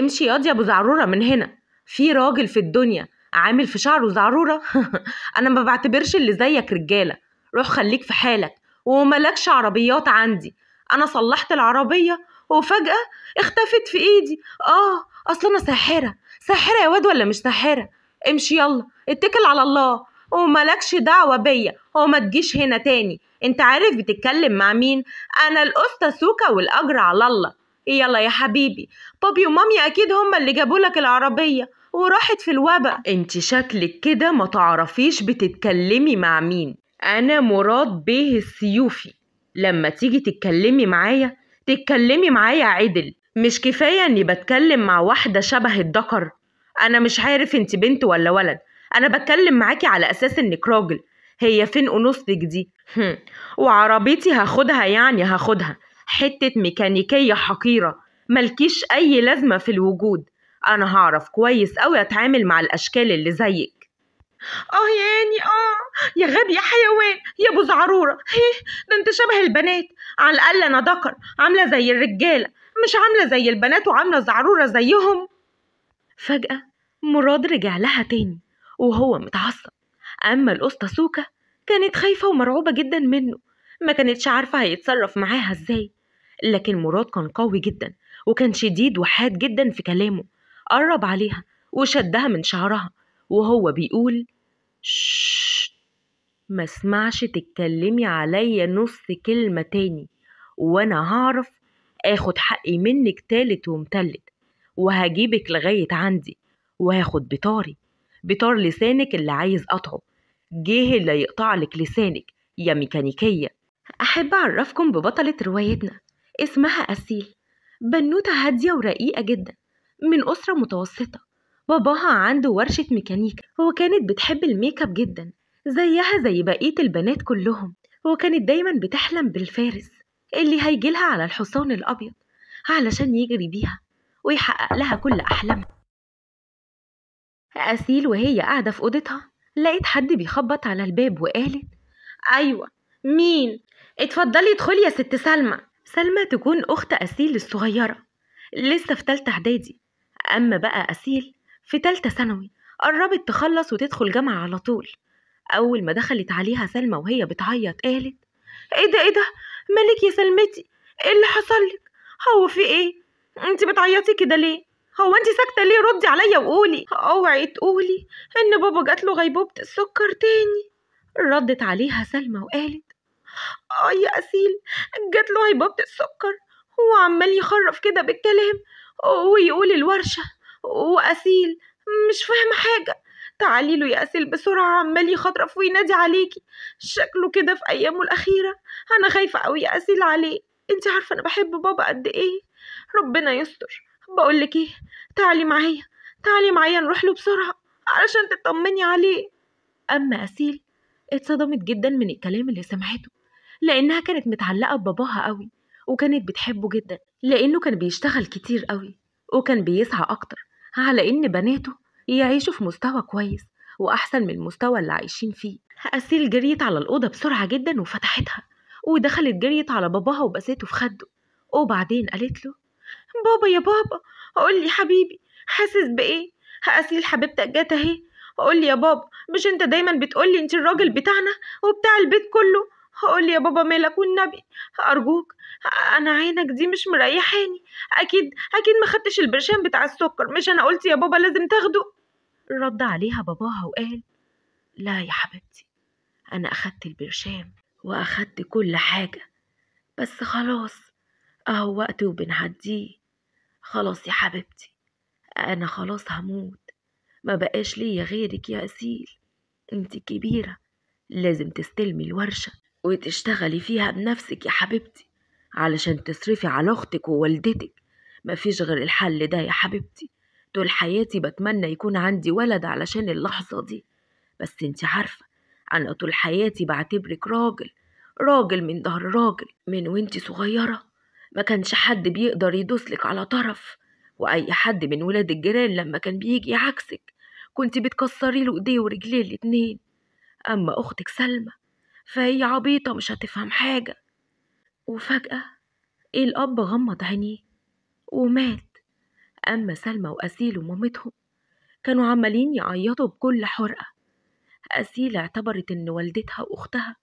امشي ياض يا ابو زعروره من هنا في راجل في الدنيا عامل في شعره زعروره انا ما بعتبرش اللي زيك رجاله روح خليك في حالك وملكش عربيات عندي انا صلحت العربيه وفجاه اختفت في ايدي اه اصل انا ساحره ساحره يا واد ولا مش ساحره امشي يلا اتكل على الله وملكش دعوة بيا وما تجيش هنا تاني انت عارف بتتكلم مع مين انا الاسطى سوكا والاجر على الله إيه يلا يا حبيبي بابي ومامي أكيد هما اللي جابوا لك العربية وراحت في الوبا انت شكلك كده ما تعرفيش بتتكلمي مع مين أنا مراد بيه السيوفي لما تيجي تتكلمي معايا تتكلمي معايا عدل مش كفاية إني بتكلم مع واحدة شبه الدكر أنا مش عارف أنت بنت ولا ولد أنا بتكلم معاكي على أساس إنك راجل هي فين أنوثتك دي وعربيتي هاخدها يعني هاخدها حتة ميكانيكية حقيرة ملكيش أي لازمة في الوجود أنا هعرف كويس أوي أتعامل مع الأشكال اللي زيك اه يا اني اه يا غبي يا حيوان يا ابو زعروره إيه ده انت شبه البنات على الاقل انا ذكر عامله زي الرجاله مش عامله زي البنات وعامله زعروره زيهم فجاه مراد رجع لها تاني وهو متعصب اما الاسطى سوكا كانت خايفه ومرعوبه جدا منه ما كانتش عارفة هيتصرف معاها ازاي لكن مراد كان قوي جدا وكان شديد وحاد جدا في كلامه قرب عليها وشدها من شعرها وهو بيقول شش ما اسمعش تتكلمي عليا نص كلمة تاني وانا هعرف اخد حقي منك تالت ومتلت وهجيبك لغاية عندي وهاخد بطاري بطار لسانك اللي عايز قطعه جه اللي يقطعلك لسانك يا ميكانيكية أحب أعرفكم ببطلة روايتنا اسمها أسيل بنوتة هادية ورقيقة جدا من أسرة متوسطة باباها عنده ورشة ميكانيكا وكانت بتحب الميك اب جدا زيها زي بقية البنات كلهم وكانت دايما بتحلم بالفارس اللي هيجيلها على الحصان الأبيض علشان يجري بيها ويحقق لها كل أحلامها أسيل وهي قاعدة في أوضتها لقيت حد بيخبط على الباب وقالت أيوة مين اتفضلي ادخلي يا ست سلمى سلمى تكون أخت أسيل الصغيرة لسه في تالتة إعدادي أما بقى أسيل في تالتة ثانوي قربت تخلص وتدخل جامعة على طول أول ما دخلت عليها سلمى وهي بتعيط قالت إيه ده إيه ده مالك يا سلمتي إيه اللي حصلك هو في إيه أنت بتعيطي كده ليه هو أنت ساكتة ليه ردي عليا وقولي أوعي تقولي إن بابا جاتله غيبوبة السكر تاني ردت عليها سلمى وقالت آه يا أسيل جات له هيبة السكر هو عمال يخرف كده بالكلام ويقول الورشة وأسيل مش فاهمة حاجة تعالي له يا أسيل بسرعة عمال يخطرف وينادي عليكي شكله كده في أيامه الأخيرة أنا خايفة أوي يا أسيل عليه انت عارفة أنا بحب بابا قد إيه ربنا يستر بقولك إيه تعالي معايا تعالي معايا نروح له بسرعة علشان تطمني عليه أما أسيل اتصدمت جدا من الكلام اللي سمعته لأنها كانت متعلقة بباباها قوي وكانت بتحبه جدا لأنه كان بيشتغل كتير قوي وكان بيسعى أكتر على إن بناته يعيشوا في مستوى كويس وأحسن من المستوى اللي عايشين فيه أسيل جريت على الأوضة بسرعة جدا وفتحتها ودخلت جريت على باباها وبسيته في خده وبعدين قالت له بابا يا بابا قول لي حبيبي حاسس بإيه أسيل حبيبتك جت أهي قول لي يا بابا مش انت دايما بتقولي انت الراجل بتاعنا وبتاع البيت كله قول يا بابا مالك والنبي ارجوك انا عينك دي مش مريحاني اكيد اكيد ما خدتش البرشام بتاع السكر مش انا قلت يا بابا لازم تاخده رد عليها باباها وقال لا يا حبيبتي انا اخدت البرشام واخدت كل حاجه بس خلاص اهو وقت وبنعديه خلاص يا حبيبتي انا خلاص هموت ما بقاش ليا غيرك يا اسيل انت كبيره لازم تستلمي الورشه وتشتغلي فيها بنفسك يا حبيبتي علشان تصرفي على أختك ووالدتك مفيش غير الحل ده يا حبيبتي طول حياتي بتمنى يكون عندي ولد علشان اللحظة دي بس انت عارفة أنا طول حياتي بعتبرك راجل راجل من ظهر راجل من وانت صغيرة ما كانش حد بيقدر يدوسلك على طرف وأي حد من ولاد الجيران لما كان بيجي عكسك كنت بتكسري له ايديه ورجليه الاتنين أما أختك سلمى فهي عبيطة مش هتفهم حاجة وفجأة الأب غمض عينيه ومات أما سلمى وأسيل ومامتهم كانوا عمالين يعيطوا بكل حرقة أسيل اعتبرت إن والدتها وأختها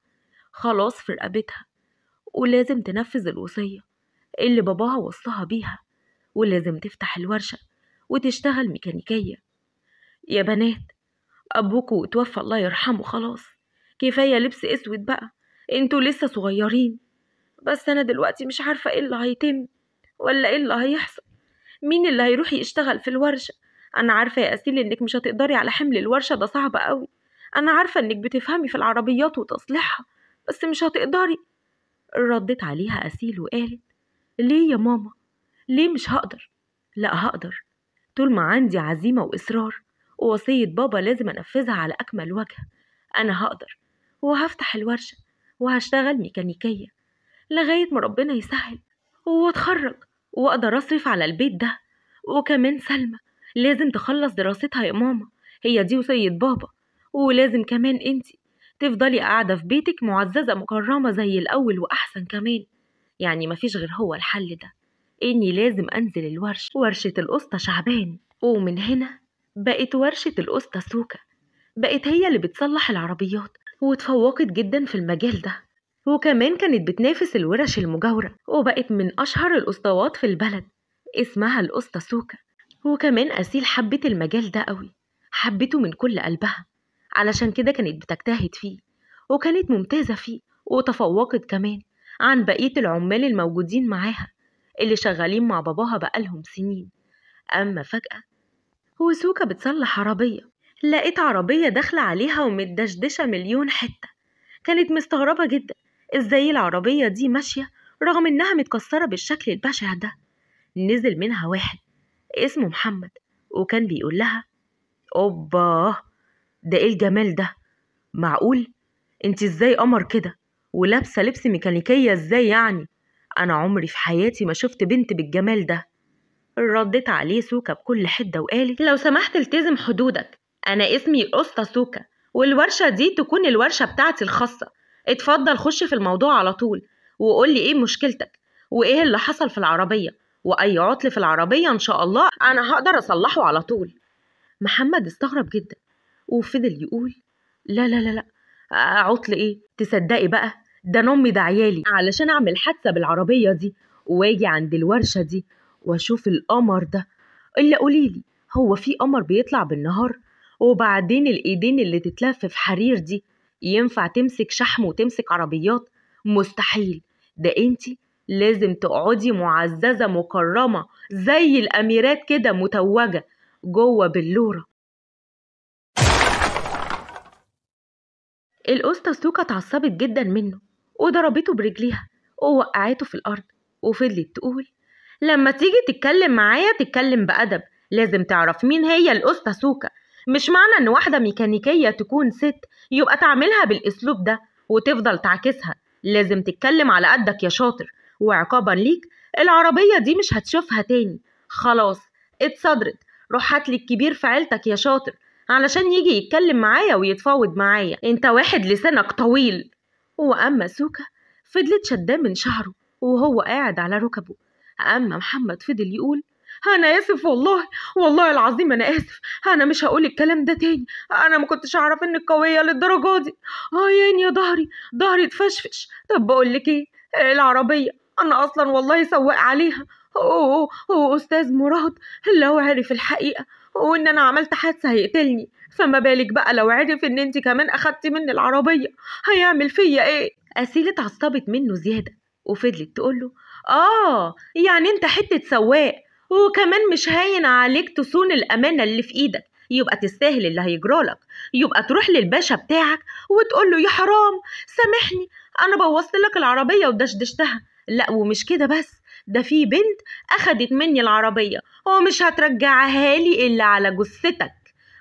خلاص في رقبتها ولازم تنفذ الوصية اللي باباها وصاها بيها ولازم تفتح الورشة وتشتغل ميكانيكية يا بنات أبوكوا اتوفى الله يرحمه خلاص كفاية لبس اسود بقى انتوا لسه صغيرين بس انا دلوقتي مش عارفة ايه اللي هيتم ولا ايه اللي هيحصل مين اللي هيروح يشتغل في الورشة انا عارفة يا اسيل انك مش هتقدري على حمل الورشة ده صعب قوي انا عارفة انك بتفهمي في العربيات وتصليحها بس مش هتقدري ردت عليها اسيل وقالت ليه يا ماما ليه مش هقدر لا هقدر طول ما عندي عزيمة وإصرار ووصية بابا لازم أنفذها على أكمل وجه أنا هقدر وهفتح الورشة وهشتغل ميكانيكية لغاية ما ربنا يسهل واتخرج واقدر اصرف على البيت ده وكمان سلمى لازم تخلص دراستها يا ماما هي دي وسيد بابا ولازم كمان انتي تفضلي قاعدة في بيتك معززة مكرمة زي الأول وأحسن كمان يعني مفيش غير هو الحل ده إني لازم أنزل الورش ورشة القسطة شعبان ومن هنا بقت ورشة القسطة سوكا بقت هي اللي بتصلح العربيات وتفوقت جدا في المجال ده وكمان كانت بتنافس الورش المجاورة وبقت من أشهر الأسطوات في البلد اسمها الأسطى سوكا وكمان أسيل حبت المجال ده قوي حبته من كل قلبها علشان كده كانت بتجتهد فيه وكانت ممتازة فيه وتفوقت كمان عن بقية العمال الموجودين معاها اللي شغالين مع باباها بقالهم سنين أما فجأة وسوكا بتصلح عربية لقيت عربية داخلة عليها ومتدشدشة مليون حتة كانت مستغربة جدا ازاي العربية دي ماشية رغم انها متكسرة بالشكل البشع ده نزل منها واحد اسمه محمد وكان بيقول لها اوبا ده ايه الجمال ده معقول انت ازاي قمر كده ولابسه لبس ميكانيكيه ازاي يعني انا عمري في حياتي ما شفت بنت بالجمال ده ردت عليه سوكا بكل حده وقالت لو سمحت التزم حدودك أنا اسمي أوستا سوكا والورشة دي تكون الورشة بتاعتي الخاصة اتفضل خش في الموضوع على طول وقولي إيه مشكلتك وإيه اللي حصل في العربية وأي عطل في العربية إن شاء الله أنا هقدر أصلحه على طول محمد استغرب جدا وفضل يقول لا لا لا لا آه، عطل إيه تصدقي بقى ده نمي ده عيالي علشان أعمل حادثة بالعربية دي واجي عند الورشة دي واشوف القمر ده إلا قوليلي هو في قمر بيطلع بالنهار وبعدين الايدين اللي تتلف في حرير دي ينفع تمسك شحم وتمسك عربيات مستحيل ده انتي لازم تقعدي معززة مكرمة زي الأميرات كده متوجة جوه بلورة القسطة سوكا اتعصبت جدا منه وضربته برجليها ووقعته في الأرض وفضلت تقول لما تيجي تتكلم معايا تتكلم بأدب لازم تعرف مين هي القسطة سوكا مش معنى ان واحدة ميكانيكية تكون ست يبقى تعملها بالاسلوب ده وتفضل تعكسها لازم تتكلم على قدك يا شاطر وعقابا ليك العربية دي مش هتشوفها تاني خلاص اتصدرت روح هاتلي الكبير في عيلتك يا شاطر علشان يجي يتكلم معايا ويتفاوض معايا انت واحد لسانك طويل واما سوكا فضلت شداه من شعره وهو قاعد على ركبه اما محمد فضل يقول انا اسف والله والله العظيم انا اسف انا مش هقول الكلام ده تاني انا ما كنتش اعرف انك قويه للدرجه دي اه يا ظهري ظهري اتفشفش طب بقول لك ايه العربيه انا اصلا والله سواق عليها اوه اوه استاذ مراد هو عرف الحقيقه وان انا عملت حادثه هيقتلني فما بالك بقى لو عرف ان انت كمان اخدتي مني العربيه هيعمل فيا ايه اسيل اتعصبت منه زياده وفضلت تقول له اه يعني انت حته سواق وكمان مش هاين عليك تصون الأمانة اللي في إيدك يبقى تستاهل اللي هيجرالك يبقى تروح للباشا بتاعك وتقول له يا حرام سامحني أنا بوظت لك العربية ودشدشتها لا ومش كده بس ده في بنت أخدت مني العربية ومش هترجعها لي إلا على جثتك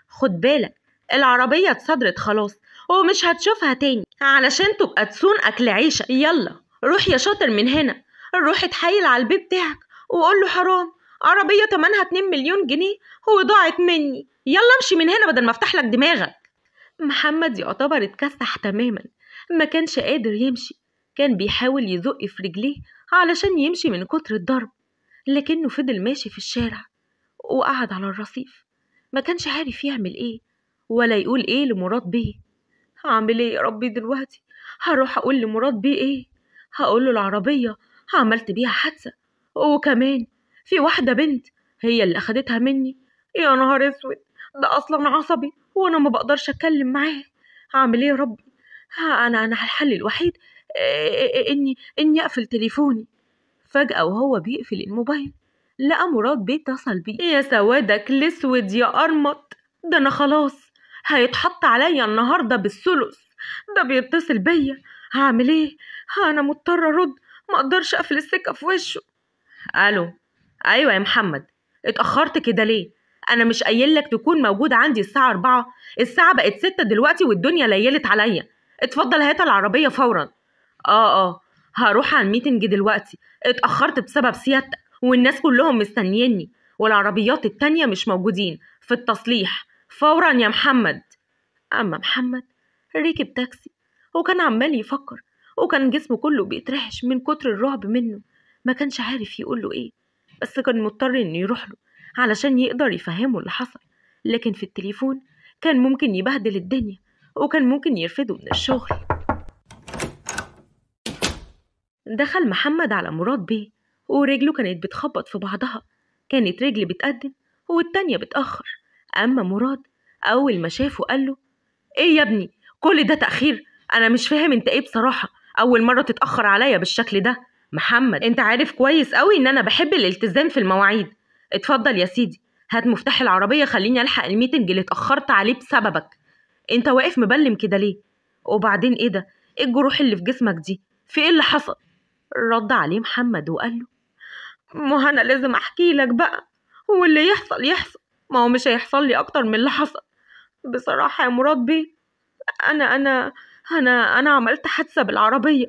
خد بالك العربية اتصدرت خلاص ومش هتشوفها تاني علشان تبقى تصون أكل عيشك يلا روح يا شاطر من هنا روح اتحايل على البيت بتاعك وقول له حرام عربية تمنها 2 مليون جنيه وضاعت مني يلا امشي من هنا بدل ما افتح لك دماغك محمد يعتبر اتكسح تماما ما كانش قادر يمشي كان بيحاول يزق في رجليه علشان يمشي من كتر الضرب لكنه فضل ماشي في الشارع وقعد على الرصيف ما كانش عارف يعمل ايه ولا يقول ايه لمراد بيه هعمل ايه يا ربي دلوقتي هروح اقول لمراد بيه ايه هقول له العربيه عملت بيها حادثه وكمان في واحدة بنت هي اللي أخدتها مني يا نهار أسود ده أصلا عصبي وأنا ما بقدرش أتكلم معاه هعمل إيه يا ربي ها أنا أنا الحل الوحيد آه، آه، آه، إني إني أقفل تليفوني فجأة وهو بيقفل الموبايل لقى مراد بيتصل بيه يا سوادك الأسود يا أرمط ده أنا خلاص هيتحط عليا النهاردة بالثلث ده بيتصل بيا هعمل ايه انا مضطره ارد ما اقدرش اقفل السكه في وشه الو ايوه يا محمد اتاخرت كده ليه انا مش قايل لك تكون موجود عندي الساعه 4 الساعه بقت 6 دلوقتي والدنيا ليلت عليا اتفضل هات العربيه فورا اه اه هروح على الميتنج دلوقتي اتاخرت بسبب سيادتك والناس كلهم مستنييني والعربيات التانية مش موجودين في التصليح فورا يا محمد اما محمد ركب تاكسي وكان عمال يفكر وكان جسمه كله بيترحش من كتر الرعب منه ما كانش عارف يقوله ايه بس كان مضطر إنه يروح له علشان يقدر يفهمه اللي حصل لكن في التليفون كان ممكن يبهدل الدنيا وكان ممكن يرفده من الشغل دخل محمد على مراد بيه ورجله كانت بتخبط في بعضها كانت رجل بتقدم والتانية بتأخر أما مراد أول ما شافه قال له إيه يا ابني كل ده تأخير أنا مش فاهم أنت إيه بصراحة أول مرة تتأخر عليا بالشكل ده محمد انت عارف كويس قوي ان انا بحب الالتزام في المواعيد اتفضل يا سيدي هات مفتاح العربيه خليني الحق الميتنج اللي اتاخرت عليه بسببك انت واقف مبلم كده ليه وبعدين ايه ده ايه الجروح اللي في جسمك دي في ايه اللي حصل رد عليه محمد وقال له ما انا لازم احكي لك بقى واللي يحصل يحصل ما هو مش هيحصل لي اكتر من اللي حصل بصراحه يا مراد بيه انا انا انا انا عملت حادثه بالعربيه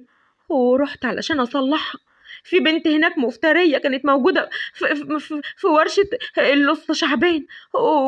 ورحت علشان اصلحها في بنت هناك مفتريه كانت موجوده في, في, في ورشه اللص شعبان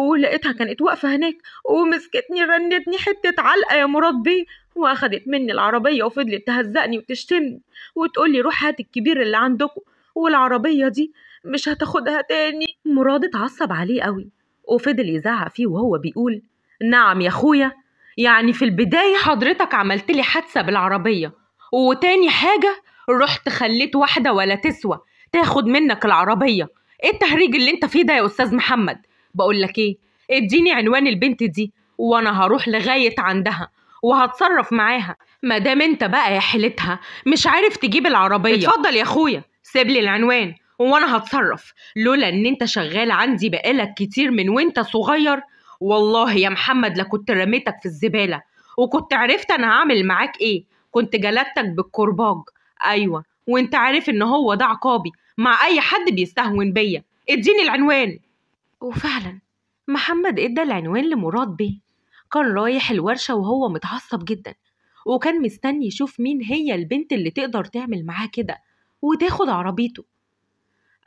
ولقيتها كانت واقفه هناك ومسكتني رنتني حته علقه يا مراد بيه واخدت مني العربيه وفضلت تهزقني وتشتمني وتقول لي روح هات الكبير اللي عندكم والعربيه دي مش هتاخدها تاني مراد اتعصب عليه قوي وفضل يزعق فيه وهو بيقول نعم يا اخويا يعني في البدايه حضرتك عملت لي حادثه بالعربيه وتاني حاجة رحت خليت واحدة ولا تسوى تاخد منك العربية ايه التهريج اللي انت فيه ده يا استاذ محمد بقول لك ايه اديني عنوان البنت دي وانا هروح لغاية عندها وهتصرف معاها ما دام انت بقى يا حيلتها مش عارف تجيب العربية اتفضل يا اخويا سيب لي العنوان وانا هتصرف لولا ان انت شغال عندي بقالك كتير من وانت صغير والله يا محمد لكنت رميتك في الزبالة وكنت عرفت انا هعمل معاك ايه كنت جلدتك بالكرباج أيوة وانت عارف ان هو ده عقابي مع اي حد بيستهون بيا اديني العنوان وفعلا محمد ادى العنوان لمراد بيه كان رايح الورشة وهو متعصب جدا وكان مستني يشوف مين هي البنت اللي تقدر تعمل معاه كده وتاخد عربيته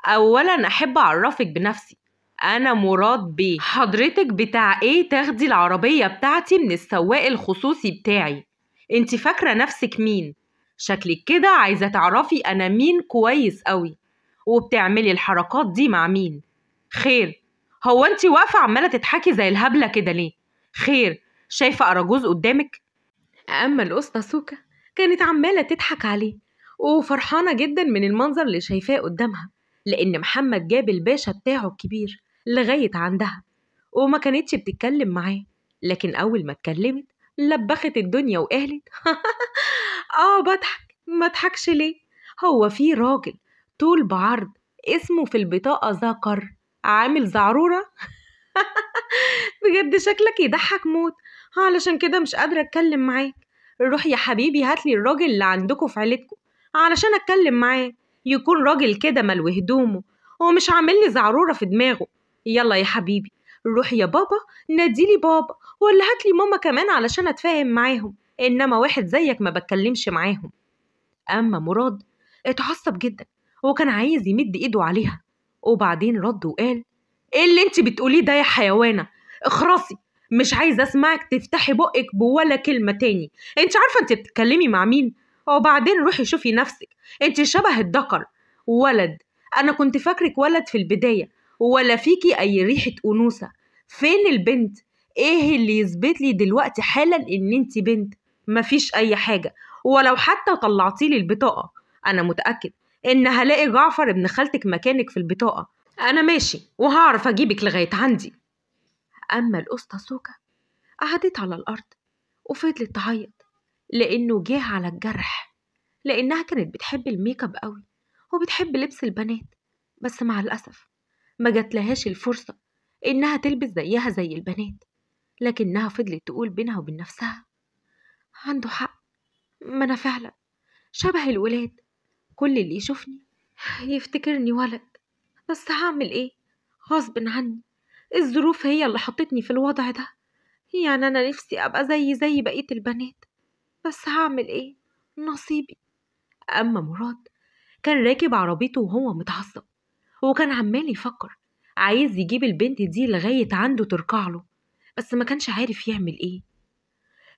اولا احب اعرفك بنفسي انا مراد بيه حضرتك بتاع ايه تاخدي العربية بتاعتي من السواق الخصوصي بتاعي انت فاكره نفسك مين شكلك كده عايزه تعرفي انا مين كويس قوي وبتعملي الحركات دي مع مين خير هو انت واقفه عماله تضحكي زي الهبله كده ليه خير شايفه اراجوز قدامك اما الاسطى سوكا كانت عماله تضحك عليه وفرحانه جدا من المنظر اللي شايفاه قدامها لان محمد جاب الباشا بتاعه الكبير لغايه عندها وما كانتش بتتكلم معاه لكن اول ما اتكلمت لبخت الدنيا وقالت اه بضحك ما تحكش ليه هو في راجل طول بعرض اسمه في البطاقة ذكر عامل زعرورة بجد شكلك يضحك موت علشان كده مش قادرة اتكلم معاك روح يا حبيبي هاتلي الراجل اللي عندكم في عيلتكم علشان اتكلم معاه يكون راجل كده ملوي هدومه ومش عامل لي زعرورة في دماغه يلا يا حبيبي روح يا بابا ناديلي بابا ولا هاتلي ماما كمان علشان اتفاهم معاهم انما واحد زيك ما بتكلمش معاهم اما مراد اتعصب جدا وكان عايز يمد ايده عليها وبعدين رد وقال ايه اللي انت بتقوليه ده يا حيوانه اخرسي مش عايزه اسمعك تفتحي بقك بولا كلمه تاني انت عارفه انت بتتكلمي مع مين وبعدين روحي شوفي نفسك انت شبه الدكر ولد انا كنت فاكرك ولد في البدايه ولا فيكي اي ريحه انوثه فين البنت ايه اللي يثبت لي دلوقتي حالا ان انت بنت مفيش اي حاجه ولو حتى طلعتي لي البطاقه انا متاكد ان هلاقي جعفر ابن خالتك مكانك في البطاقه انا ماشي وهعرف اجيبك لغايه عندي اما الاسطى سوكا قعدت على الارض وفضلت تعيط لانه جه على الجرح لانها كانت بتحب الميك اب قوي وبتحب لبس البنات بس مع الاسف ما لهاش الفرصة إنها تلبس زيها زي البنات لكنها فضلت تقول بينها وبين نفسها عنده حق ما أنا فعلا شبه الولاد كل اللي يشوفني يفتكرني ولد بس هعمل إيه غصب عني الظروف هي اللي حطتني في الوضع ده يعني أنا نفسي أبقى زي زي بقية البنات بس هعمل إيه نصيبي أما مراد كان راكب عربيته وهو متعصب وكان عمال يفكر عايز يجيب البنت دي لغاية عنده تركع له بس ما كانش عارف يعمل ايه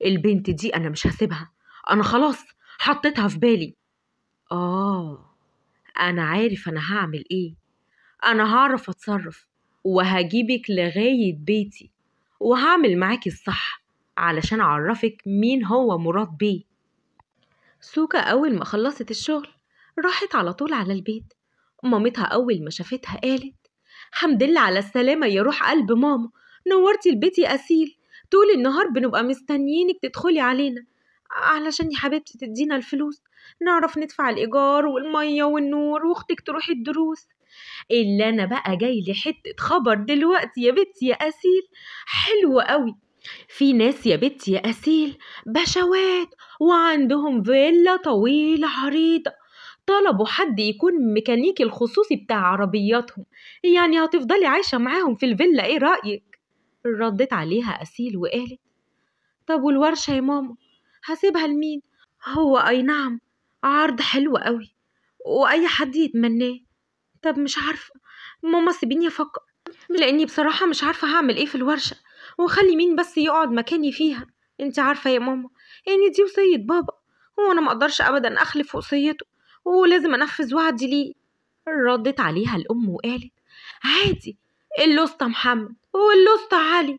البنت دي انا مش هسيبها انا خلاص حطيتها في بالي اه انا عارف انا هعمل ايه انا هعرف اتصرف وهجيبك لغاية بيتي وهعمل معاكي الصح علشان أعرفك مين هو مراد بيه سوكا أول ما خلصت الشغل راحت على طول على البيت مامتها أول ما شافتها قالت حمد لله على السلامة يا روح قلب ماما نورتي البيت يا أسيل طول النهار بنبقى مستنيينك تدخلي علينا علشان يا حبيبتي تدينا الفلوس نعرف ندفع الإيجار والمية والنور وأختك تروح الدروس إلا أنا بقى جاي لحتة حتة خبر دلوقتي يا بنتي يا أسيل حلو قوي في ناس يا بنتي يا أسيل بشوات وعندهم فيلا طويلة عريضة طلبوا حد يكون ميكانيكي الخصوصي بتاع عربياتهم يعني هتفضلي عايشة معاهم في الفيلا ايه رأيك؟ ردت عليها أسيل وقالت طب والورشة يا ماما هسيبها لمين؟ هو أي نعم عرض حلو قوي وأي حد يتمناه طب مش عارفة ماما سيبيني أفكر لأني بصراحة مش عارفة هعمل ايه في الورشة وخلي مين بس يقعد مكاني فيها انت عارفة يا ماما ان يعني دي وصية بابا وانا مقدرش ابدا اخلف وصيته ولازم انفذ وعدي ليه ردت عليها الام وقالت عادي الاسطى محمد والاسطى علي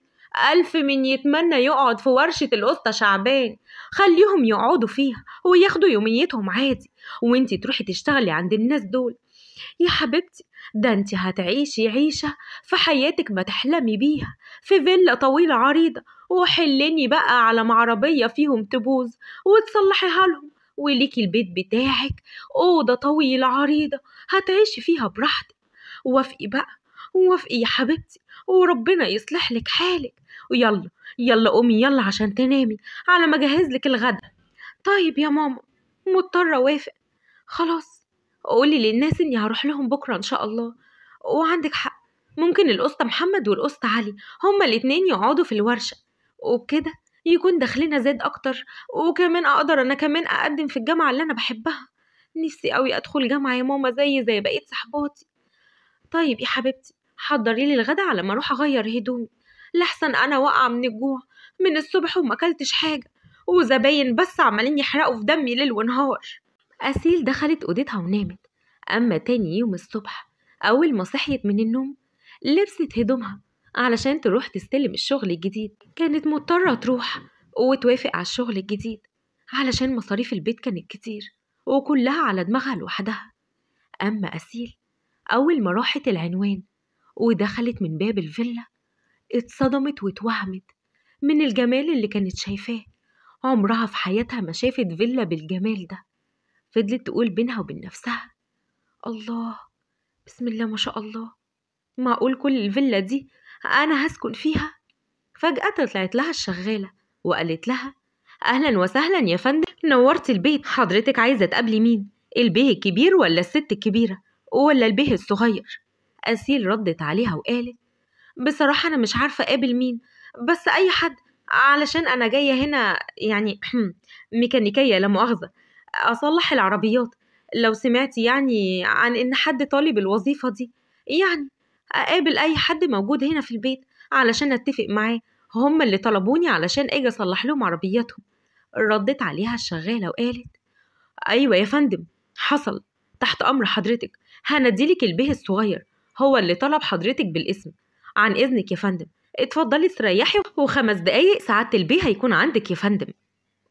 ألف من يتمنى يقعد في ورشة الأسطى شعبان خليهم يقعدوا فيها وياخدوا يوميتهم عادي وانتي تروحي تشتغلي عند الناس دول يا حبيبتي ده انتي هتعيشي عيشة في حياتك ما تحلمي بيها في فيلا طويلة عريضة وحلني بقى على معربية فيهم تبوظ وتصلحيها لهم وليكي البيت بتاعك أوضة طويلة عريضة هتعيشي فيها براحتك وافقي بقى وافقي يا حبيبتي وربنا يصلح لك حالك ويلا يلا قومي يلا عشان تنامي على ما اجهز لك الغدا طيب يا ماما مضطره اوافق خلاص قولي للناس اني هروح لهم بكره ان شاء الله وعندك حق ممكن القسطه محمد والقسطه علي هما الاتنين يقعدوا في الورشه وبكده يكون دخلنا زاد اكتر وكمان اقدر انا كمان اقدم في الجامعه اللي انا بحبها نفسي قوي ادخل جامعه يا ماما زي زي بقيه صحباتي طيب يا حبيبتي حضري لي الغدا على ما اروح اغير هدومي لحسن انا واقعه من الجوع من الصبح وما اكلتش حاجه وزباين بس عمالين يحرقوا في دمي ليل ونهار اسيل دخلت اوضتها ونامت اما تاني يوم الصبح اول ما صحيت من النوم لبست هدومها علشان تروح تستلم الشغل الجديد كانت مضطرة تروح وتوافق على الشغل الجديد علشان مصاريف البيت كانت كتير وكلها على دماغها لوحدها أما أسيل أول ما راحت العنوان ودخلت من باب الفيلا اتصدمت واتوهمت من الجمال اللي كانت شايفاه عمرها في حياتها ما شافت فيلا بالجمال ده فضلت تقول بينها وبين نفسها الله بسم الله ما شاء الله معقول كل الفيلا دي أنا هسكن فيها فجأة طلعت لها الشغالة وقالت لها أهلا وسهلا يا فندم نورت البيت حضرتك عايزة تقابلي مين البيه الكبير ولا الست الكبيرة ولا البيه الصغير أسيل ردت عليها وقالت بصراحة أنا مش عارفة أقابل مين بس أي حد علشان أنا جاية هنا يعني ميكانيكية لا مؤاخذة أصلح العربيات لو سمعتي يعني عن إن حد طالب الوظيفة دي يعني اقابل اي حد موجود هنا في البيت علشان اتفق معاه هما اللي طلبوني علشان اجي اصلح لهم عربياتهم ردت عليها الشغاله وقالت ايوه يا فندم حصل تحت امر حضرتك هنديلك البيه الصغير هو اللي طلب حضرتك بالاسم عن اذنك يا فندم اتفضلي استريحي وخمس دقايق سعاده البيه هيكون عندك يا فندم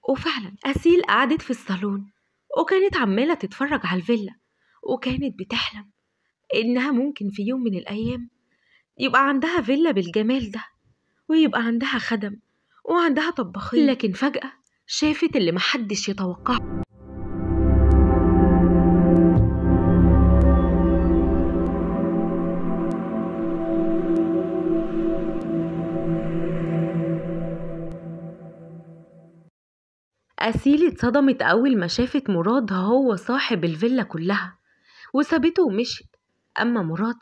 وفعلا أسيل قعدت في الصالون وكانت عمالة تتفرج على الفيلا وكانت بتحلم إنها ممكن في يوم من الأيام يبقى عندها فيلا بالجمال ده ويبقى عندها خدم وعندها طباخين لكن فجأة شافت اللي محدش يتوقعه أسيل اتصدمت أول ما شافت مراد هو صاحب الفيلا كلها وسابته ومشيت أما مراد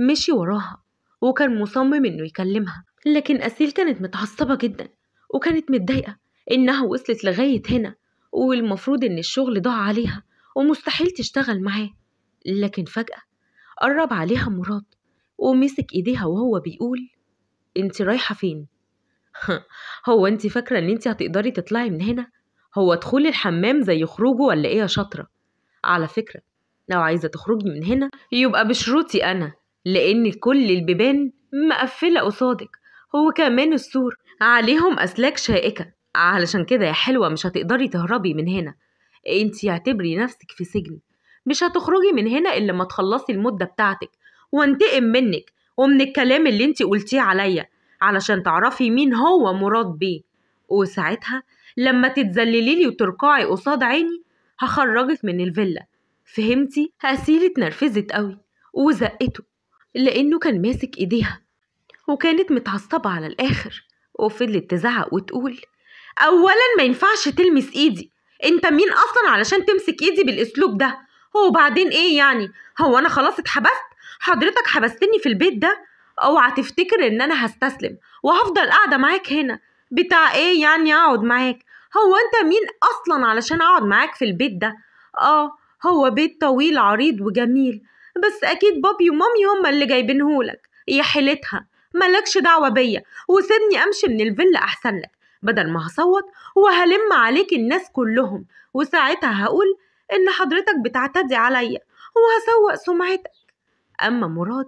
مشي وراها وكان مصمم إنه يكلمها لكن أسيل كانت متعصبة جدا وكانت متضايقة إنها وصلت لغاية هنا والمفروض إن الشغل ضاع عليها ومستحيل تشتغل معاه لكن فجأة قرب عليها مراد ومسك إيديها وهو بيقول أنت رايحة فين؟ هو أنت فاكرة إن أنت هتقدري تطلعي من هنا؟ هو دخول الحمام زي خروجه ولا إيه يا شاطرة؟ على فكرة لو عايزة تخرجي من هنا يبقى بشروطي أنا لأن كل البيبان مقفلة قصادك هو كمان السور عليهم أسلاك شائكة علشان كده يا حلوة مش هتقدري تهربي من هنا انتي اعتبري نفسك في سجن مش هتخرجي من هنا إلا ما تخلصي المدة بتاعتك وانتقم منك ومن الكلام اللي انتي قلتيه عليا علشان تعرفي مين هو مراد بيه وساعتها لما تتذلليلي وترقعي قصاد عيني هخرجك من الفيلا فهمتي هسيل اتنرفزت قوي وزقته لانه كان ماسك ايديها وكانت متعصبه على الاخر وفضلت تزعق وتقول اولا ما ينفعش تلمس ايدي انت مين اصلا علشان تمسك ايدي بالاسلوب ده هو بعدين ايه يعني هو انا خلاص اتحبست حضرتك حبستني في البيت ده اوعى تفتكر ان انا هستسلم وهفضل قاعده معاك هنا بتاع ايه يعني اقعد معاك هو انت مين اصلا علشان اقعد معاك في البيت ده اه هو بيت طويل عريض وجميل بس أكيد بابي ومامي هما اللي جايبينهولك يا حيلتها ملكش دعوة بيا وسيبني أمشي من الفيلا أحسن لك بدل ما هصوت وهلم عليك الناس كلهم وساعتها هقول إن حضرتك بتعتدي عليا وهسوق سمعتك أما مراد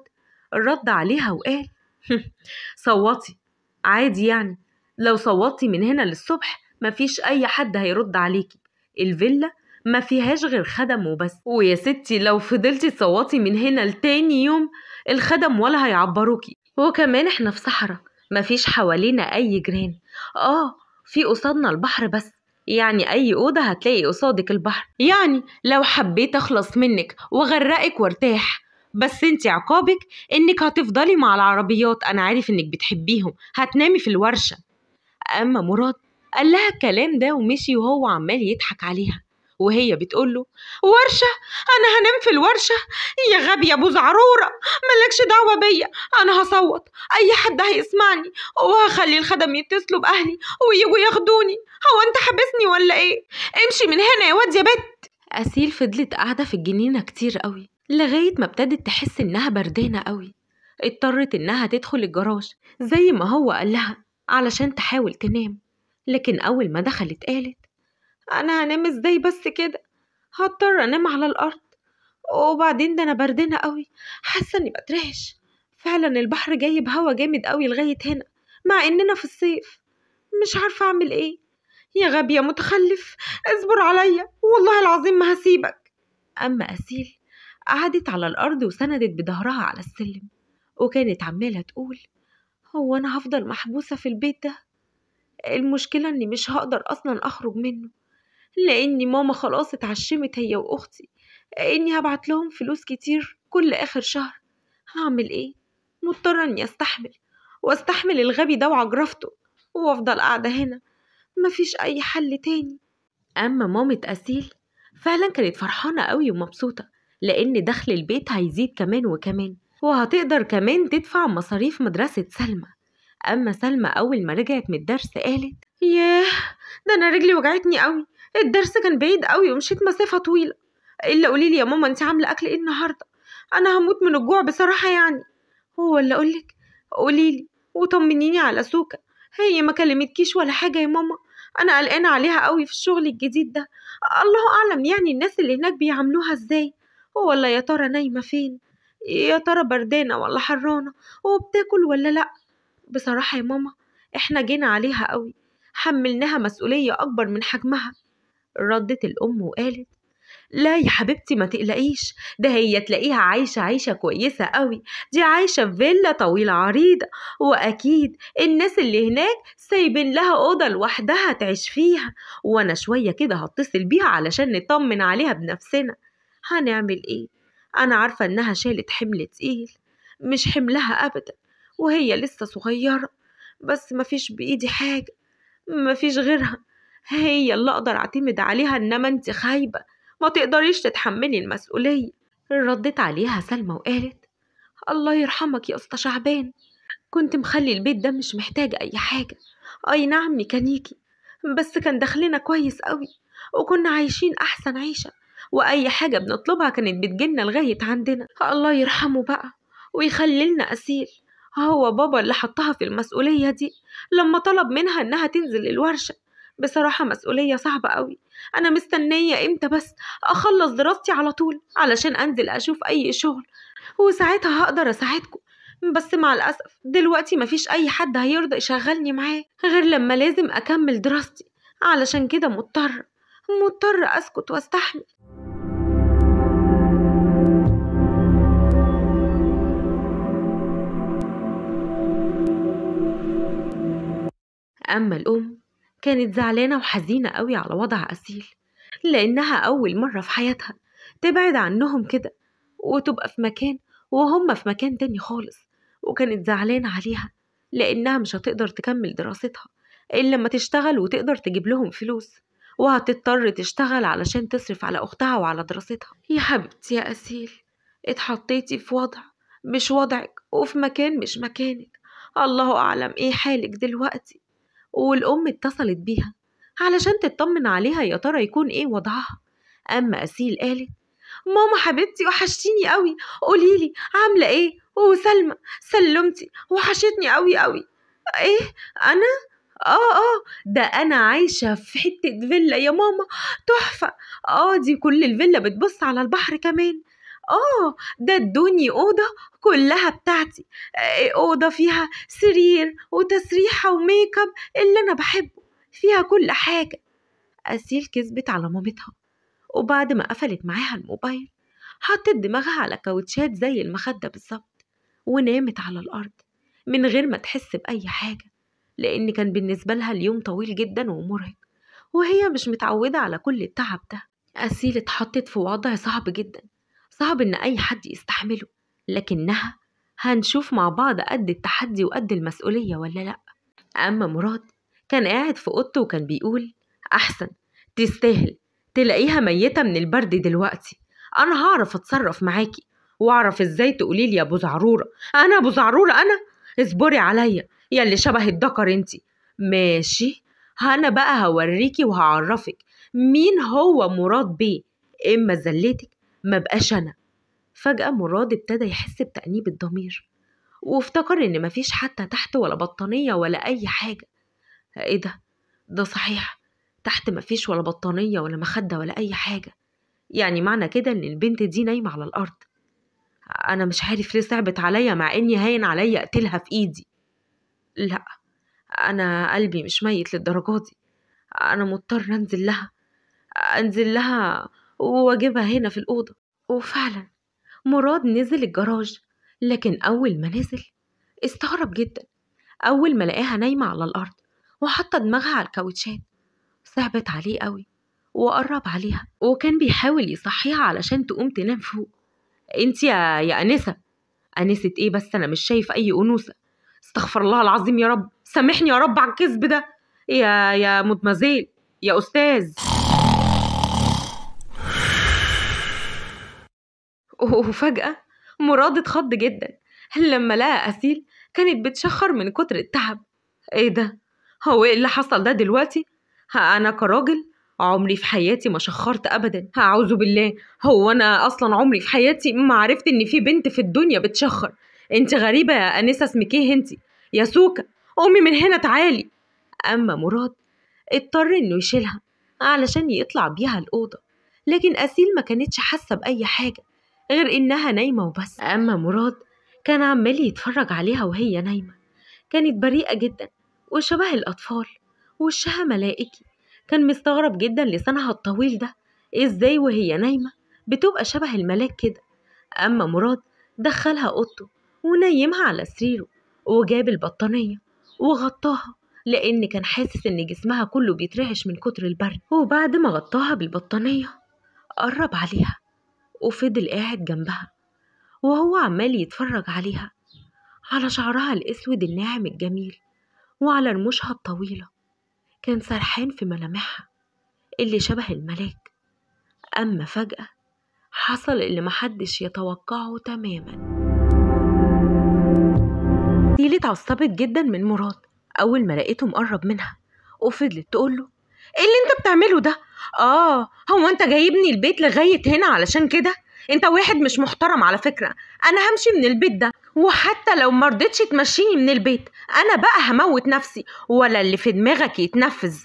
رد عليها وقال صوتي عادي يعني لو صوتي من هنا للصبح مفيش أي حد هيرد عليكي الفيلا ما فيهاش غير خدم وبس ويا ستي لو فضلتي تصوتي من هنا لتاني يوم الخدم ولا هيعبروكي وكمان احنا في صحراء مفيش حوالينا اي جيران اه في قصادنا البحر بس يعني اي اوضه هتلاقي قصادك البحر يعني لو حبيت اخلص منك واغرقك وارتاح بس انت عقابك انك هتفضلي مع العربيات انا عارف انك بتحبيهم هتنامي في الورشه اما مراد قال لها الكلام ده ومشي وهو عمال يضحك عليها وهي بتقول له ورشة أنا هنام في الورشة يا غبي يا أبو زعرورة ملكش دعوة بيا أنا هصوت أي حد هيسمعني وهخلي الخدم يتصلوا بأهلي ويجوا ياخدوني هو أنت حابسني ولا إيه امشي من هنا يا واد يا بت أسيل فضلت قاعدة في الجنينة كتير قوي لغاية ما ابتدت تحس إنها بردانة قوي اضطرت إنها تدخل الجراج زي ما هو قالها علشان تحاول تنام لكن أول ما دخلت قالت أنا هنام إزاي بس كده هضطر أنام على الأرض وبعدين ده أنا بردنا قوي حاسة إني بترعش فعلا البحر جايب هوا جامد قوي لغاية هنا مع إننا في الصيف مش عارفة أعمل إيه يا غبي يا متخلف اصبر عليا والله العظيم ما هسيبك أما أسيل قعدت على الأرض وسندت بظهرها على السلم وكانت عمالة تقول هو أنا هفضل محبوسة في البيت ده المشكلة إني مش هقدر أصلا أخرج منه لاني ماما خلاص اتعشمت هي وأختي إني هبعت لهم فلوس كتير كل آخر شهر هعمل إيه؟ مضطرة إني أستحمل وأستحمل الغبي ده وعجرفته وأفضل قاعدة هنا مفيش أي حل تاني أما مامة أسيل فعلا كانت فرحانة قوي ومبسوطة لأن دخل البيت هيزيد كمان وكمان وهتقدر كمان تدفع مصاريف مدرسة سلمى أما سلمى أول ما رجعت من الدرس قالت ياه ده أنا رجلي وجعتني قوي الدرس كان بعيد قوي ومشيت مسافه طويله الا قولي لي يا ماما انت عامله اكل ايه النهارده انا هموت من الجوع بصراحه يعني هو ولا اقولك قولي لي وطمنيني على سوكا هي ما كلمتكيش ولا حاجه يا ماما انا قلقانه عليها قوي في الشغل الجديد ده الله اعلم يعني الناس اللي هناك بيعاملوها ازاي هو ولا يا ترى نايمه فين يا ترى بردانه ولا حرانه وبتاكل ولا لا بصراحه يا ماما احنا جينا عليها قوي حملناها مسؤوليه اكبر من حجمها ردت الأم وقالت لا يا حبيبتي ما تقلقيش ده هي تلاقيها عايشة عايشة كويسة قوي دي عايشة في فيلا طويلة عريضة وأكيد الناس اللي هناك سايبين لها أوضة لوحدها تعيش فيها وأنا شوية كده هتصل بيها علشان نطمن عليها بنفسنا هنعمل إيه؟ أنا عارفة إنها شالت حمل تقيل مش حملها أبدا وهي لسه صغيرة بس مفيش بإيدي حاجة مفيش غيرها هي اللي أقدر أعتمد عليها إنما أنت خايبة ما تقدريش تتحملي المسؤولية ردت عليها سلمى وقالت الله يرحمك يا أسطى شعبان كنت مخلي البيت ده مش محتاج أي حاجة أي نعم ميكانيكي بس كان دخلنا كويس قوي وكنا عايشين أحسن عيشة وأي حاجة بنطلبها كانت بتجيلنا لغاية عندنا الله يرحمه بقى لنا أسير هو بابا اللي حطها في المسؤولية دي لما طلب منها إنها تنزل الورشة بصراحة مسؤولية صعبة قوي أنا مستنية إمتى بس أخلص دراستي على طول علشان أنزل أشوف أي شغل وساعتها هقدر أساعدكم بس مع الأسف دلوقتي مفيش أي حد هيرضى يشغلني معاه غير لما لازم أكمل دراستي علشان كده مضطر مضطر أسكت واستحمل أما الأم كانت زعلانة وحزينة قوي على وضع أسيل لأنها أول مرة في حياتها تبعد عنهم كده وتبقى في مكان وهم في مكان تاني خالص وكانت زعلانة عليها لأنها مش هتقدر تكمل دراستها إلا لما تشتغل وتقدر تجيب لهم فلوس وهتضطر تشتغل علشان تصرف على أختها وعلى دراستها يا حبيبتي يا أسيل اتحطيتي في وضع مش وضعك وفي مكان مش مكانك الله أعلم إيه حالك دلوقتي والأم اتصلت بيها علشان تطمن عليها يا ترى يكون إيه وضعها أما أسيل قالت ماما حبيبتي وحشتيني قوي قوليلي عاملة إيه وسلمى سلمتي وحشتني قوي قوي إيه أنا اه اه ده انا عايشة في حتة فيلا يا ماما تحفة اه دي كل الفيلا بتبص على البحر كمان آه ده ادوني أوضة كلها بتاعتي آه، أوضة فيها سرير وتسريحة وميك اب اللي أنا بحبه فيها كل حاجة أسيل كذبت على مامتها وبعد ما قفلت معاها الموبايل حطت دماغها على كاوتشات زي المخدة بالظبط ونامت على الأرض من غير ما تحس بأي حاجة لأن كان بالنسبة لها اليوم طويل جدا ومرهق وهي مش متعودة على كل التعب ده أسيل اتحطت في وضع صعب جدا صعب إن أي حد يستحمله لكنها هنشوف مع بعض قد التحدي وقد المسؤولية ولا لأ أما مراد كان قاعد في أوضته وكان بيقول أحسن تستاهل تلاقيها ميتة من البرد دلوقتي أنا هعرف أتصرف معاكي وأعرف إزاي تقولي لي يا أبو زعرورة أنا أبو زعرورة أنا اصبري عليا يا اللي شبه الدكر انتي ماشي أنا بقى هوريكي وهعرفك مين هو مراد بيه إما زلتك ما بقاش أنا فجأة مراد ابتدى يحس بتأنيب الضمير وافتكر إن مفيش حتى تحت ولا بطانية ولا أي حاجة إيه ده؟ ده صحيح تحت مفيش ولا بطانية ولا مخدة ولا أي حاجة يعني معنى كده إن البنت دي نايمة على الأرض أنا مش عارف ليه صعبت عليا مع إني هاين عليا أقتلها في إيدي لأ أنا قلبي مش ميت للدرجة دي أنا مضطر أنزل لها أنزل لها وأجيبها هنا في الأوضة وفعلا مراد نزل الجراج لكن أول ما نزل استغرب جدا أول ما لقاها نايمة على الأرض وحط دماغها على الكاوتشات صعبت عليه قوي وقرب عليها وكان بيحاول يصحيها علشان تقوم تنام فوق انت يا يا أنسة أنسة إيه بس أنا مش شايف أي أنوثة استغفر الله العظيم يا رب سامحني يا رب على الكذب ده يا يا مدمزيل يا أستاذ وفجأة مراد اتخض جدا لما لقى أسيل كانت بتشخر من كتر التعب ايه ده هو ايه اللي حصل ده دلوقتي انا كراجل عمري في حياتي ما شخرت ابدا اعوذ بالله هو انا اصلا عمري في حياتي ما عرفت ان في بنت في الدنيا بتشخر انت غريبه يا انسه اسمك ايه انت يا سوكا قومي من هنا تعالي اما مراد اضطر انه يشيلها علشان يطلع بيها الاوضه لكن اسيل ما كانتش حاسه باي حاجه غير إنها نايمة وبس أما مراد كان عمال يتفرج عليها وهي نايمة كانت بريئة جدا وشبه الأطفال وشها ملائكي كان مستغرب جدا لسانها الطويل ده إزاي وهي نايمة بتبقى شبه الملاك كده أما مراد دخلها أوضته ونيمها على سريره وجاب البطانية وغطاها لأن كان حاسس إن جسمها كله بيترعش من كتر البرد وبعد ما غطاها بالبطانية قرب عليها وفضل قاعد جنبها وهو عمال يتفرج عليها على شعرها الأسود الناعم الجميل وعلى رموشها الطويلة كان سرحان في ملامحها اللي شبه الملاك أما فجأة حصل اللي محدش يتوقعه تماما ليلى اتعصبت جدا من مراد أول ما لقيته مقرب منها وفضلت تقوله ايه اللي انت بتعمله ده اه هو انت جايبني البيت لغايه هنا علشان كده انت واحد مش محترم على فكره انا همشي من البيت ده وحتى لو مرضتش تمشيني من البيت انا بقى هموت نفسي ولا اللي في دماغك يتنفذ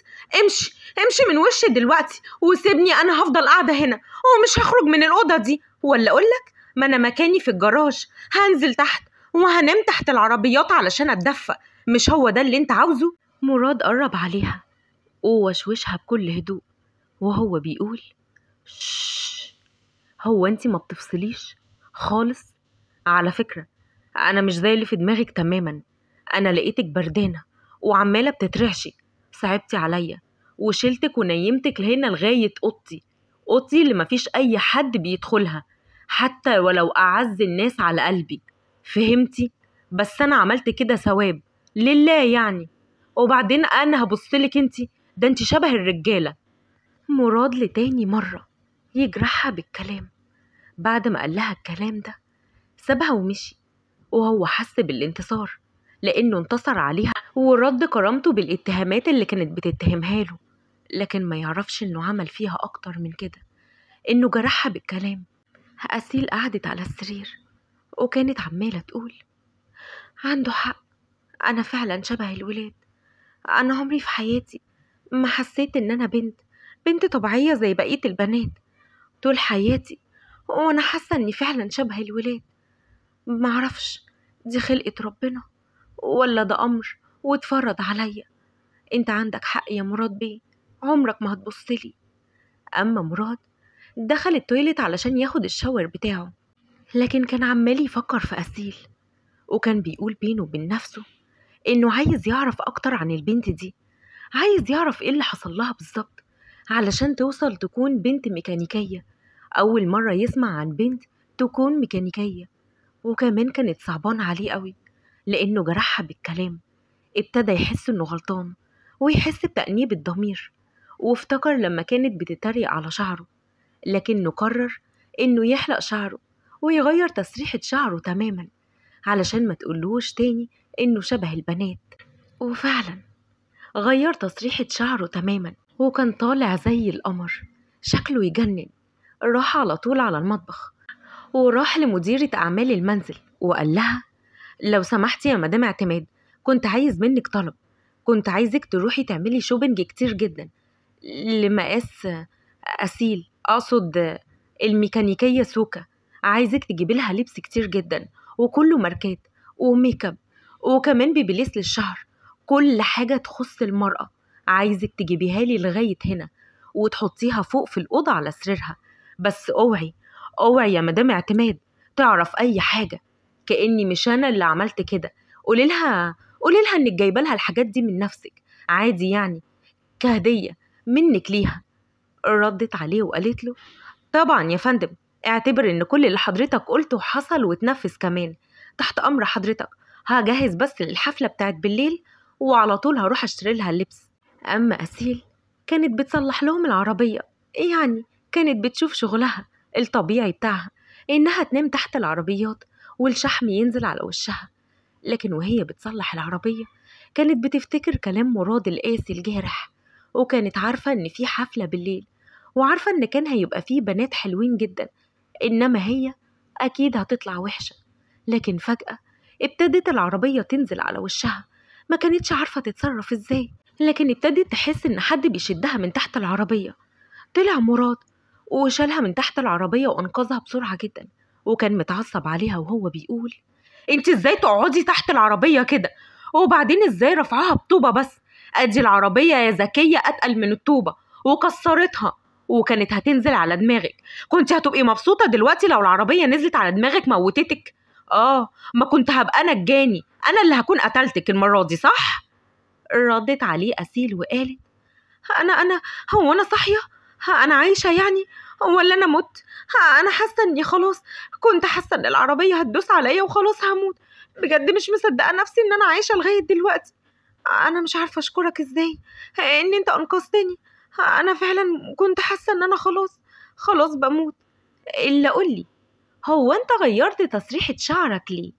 امشي امشي من وشي دلوقتي وسيبني انا هفضل قاعده هنا ومش هخرج من الاوضه دي ولا اقولك ما انا مكاني في الجراج هنزل تحت وهنام تحت العربيات علشان اتدفى مش هو ده اللي انت عاوزه مراد قرب عليها ووشوشها بكل هدوء وهو بيقول شش هو انت ما بتفصليش خالص على فكرة أنا مش زي اللي في دماغك تماما أنا لقيتك بردانة وعمالة بتترعشي صعبتي عليا وشلتك ونيمتك لهنا لغاية أوضتي أوضتي اللي مفيش أي حد بيدخلها حتى ولو أعز الناس على قلبي فهمتي؟ بس أنا عملت كده ثواب لله يعني وبعدين أنا هبصلك انتي ده انت شبه الرجالة مراد لتاني مرة يجرحها بالكلام بعد ما قالها الكلام ده سابها ومشي وهو حس بالانتصار لأنه انتصر عليها ورد كرامته بالاتهامات اللي كانت بتتهمها له لكن ما يعرفش انه عمل فيها أكتر من كده انه جرحها بالكلام أسيل قعدت على السرير وكانت عمالة تقول عنده حق أنا فعلا شبه الولاد أنا عمري في حياتي ما حسيت إن أنا بنت بنت طبيعية زي بقية البنات طول حياتي وأنا حاسة إني فعلا شبه الولاد معرفش دي خلقة ربنا ولا ده أمر واتفرض عليا انت عندك حق يا مراد بيه عمرك ما هتبصلي أما مراد دخل التويلت علشان ياخد الشاور بتاعه لكن كان عمال يفكر في أسيل وكان بيقول بينه وبين نفسه إنه عايز يعرف أكتر عن البنت دي عايز يعرف ايه اللي حصل لها بالظبط علشان توصل تكون بنت ميكانيكية أول مرة يسمع عن بنت تكون ميكانيكية وكمان كانت صعبان عليه قوي لأنه جرحها بالكلام ابتدى يحس إنه غلطان ويحس بتأنيب الضمير وافتكر لما كانت بتتريق على شعره لكنه قرر إنه يحلق شعره ويغير تسريحة شعره تماما علشان ما تقولوش تاني إنه شبه البنات وفعلا غير تصريحة شعره تماما وكان طالع زي القمر شكله يجنن راح على طول على المطبخ وراح لمديرة أعمال المنزل وقال لها لو سمحتي يا مدام اعتماد كنت عايز منك طلب كنت عايزك تروحي تعملي شوبنج كتير جدا لمقاس أسيل أقصد الميكانيكية سوكا عايزك تجيبي لها لبس كتير جدا وكله ماركات وميك اب وكمان بيبليس للشهر كل حاجة تخص المرأة عايزك تجيبيها لي لغاية هنا وتحطيها فوق في الأوضة على سريرها بس اوعي اوعي يا مدام اعتماد تعرف أي حاجة كأني مش أنا اللي عملت كده قولي لها قولي لها إنك جايبة لها الحاجات دي من نفسك عادي يعني كهدية منك ليها ردت عليه وقالت له طبعا يا فندم اعتبر ان كل اللي حضرتك قلته حصل واتنفذ كمان تحت امر حضرتك هجهز بس للحفلة بتاعت بالليل وعلى طول هروح اشتري لها اللبس اما اسيل كانت بتصلح لهم العربيه يعني كانت بتشوف شغلها الطبيعي بتاعها انها تنام تحت العربيات والشحم ينزل على وشها لكن وهي بتصلح العربيه كانت بتفتكر كلام مراد القاسي الجارح وكانت عارفه ان في حفله بالليل وعارفه ان كان هيبقى فيه بنات حلوين جدا انما هي اكيد هتطلع وحشه لكن فجاه ابتدت العربيه تنزل على وشها ما كانتش عارفة تتصرف ازاي لكن ابتدت تحس ان حد بيشدها من تحت العربية طلع مراد وشالها من تحت العربية وأنقذها بسرعة جدا وكان متعصب عليها وهو بيقول انت ازاي تقعدي تحت العربية كده وبعدين ازاي رفعها بطوبة بس ادي العربية يا ذكية اتقل من الطوبة وكسرتها وكانت هتنزل على دماغك كنت هتبقي مبسوطة دلوقتي لو العربية نزلت على دماغك موتتك اه ما كنت هبقى انا الجاني أنا اللي هكون قتلتك المرة دي صح؟ ردت عليه أسيل وقالت أنا أنا هو أنا صاحية؟ أنا عايشة يعني؟ ولا أنا مت؟ أنا حاسة إني خلاص كنت حاسة إن العربية هتدوس عليا وخلاص هموت بجد مش مصدقة نفسي إن أنا عايشة لغاية دلوقتي أنا مش عارفة أشكرك إزاي إن أنت أنقذتني أنا فعلا كنت حاسة إن أنا خلاص خلاص بموت إلا قولي هو أنت غيرت تسريحة شعرك ليه؟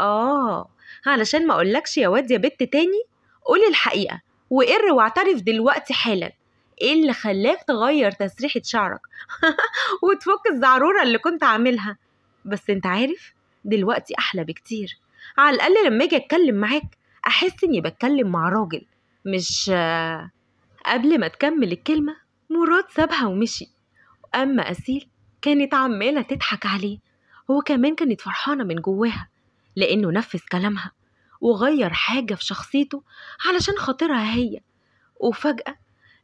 آه علشان ما اقولكش يا واد يا بت تاني قولي الحقيقه وقر واعترف دلوقتي حالا ايه اللي خلاك تغير تسريحه شعرك وتفك الزعروره اللي كنت عاملها بس انت عارف دلوقتي احلى بكتير على الاقل لما اجي اتكلم معاك احس اني بتكلم مع راجل مش قبل ما تكمل الكلمه مراد سابها ومشي اما اسيل كانت عماله تضحك عليه وكمان كانت فرحانه من جواها لأنه نفذ كلامها وغير حاجة في شخصيته علشان خاطرها هي وفجأة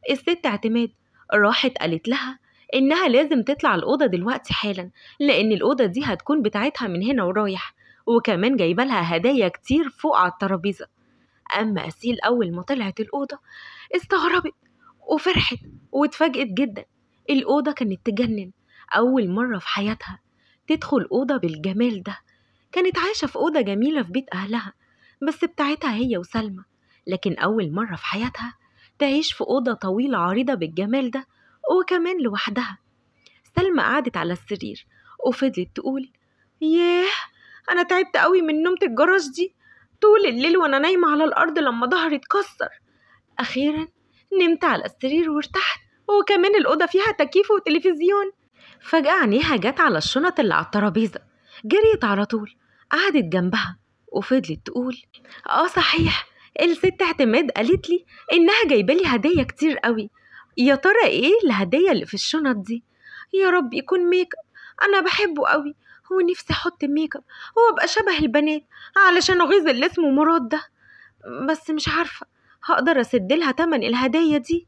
الست اعتماد راحت قالت لها إنها لازم تطلع الأوضة دلوقتي حالا لأن الأوضة دي هتكون بتاعتها من هنا ورايح وكمان جايبة لها هدايا كتير فوق على الترابيزة أما أسيل أول ما طلعت الأوضة استغربت وفرحت واتفاجئت جدا الأوضة كانت تجنن أول مرة في حياتها تدخل أوضة بالجمال ده كانت عايشة في أوضة جميلة في بيت أهلها بس بتاعتها هي وسلمى لكن أول مرة في حياتها تعيش في أوضة طويلة عريضة بالجمال ده وكمان لوحدها سلمى قعدت على السرير وفضلت تقول ياه أنا تعبت قوي من نومة الجراج دي طول الليل وأنا نايمة على الأرض لما ظهري اتكسر أخيرا نمت على السرير وارتحت وكمان الأوضة فيها تكييف وتلفزيون فجأة عينيها جت على الشنط اللي على الترابيزة جريت على طول قعدت جنبها وفضلت تقول اه صحيح الست اعتماد قالت لي انها جايبه لي هديه كتير قوي يا ترى ايه الهديه اللي في الشنط دي يا رب يكون ميك اب انا بحبه قوي هو نفسي احط ميك اب وابقى شبه البنات علشان اغيظ اللي اسمه مراد ده بس مش عارفه هقدر اسدلها تمن الهدايا دي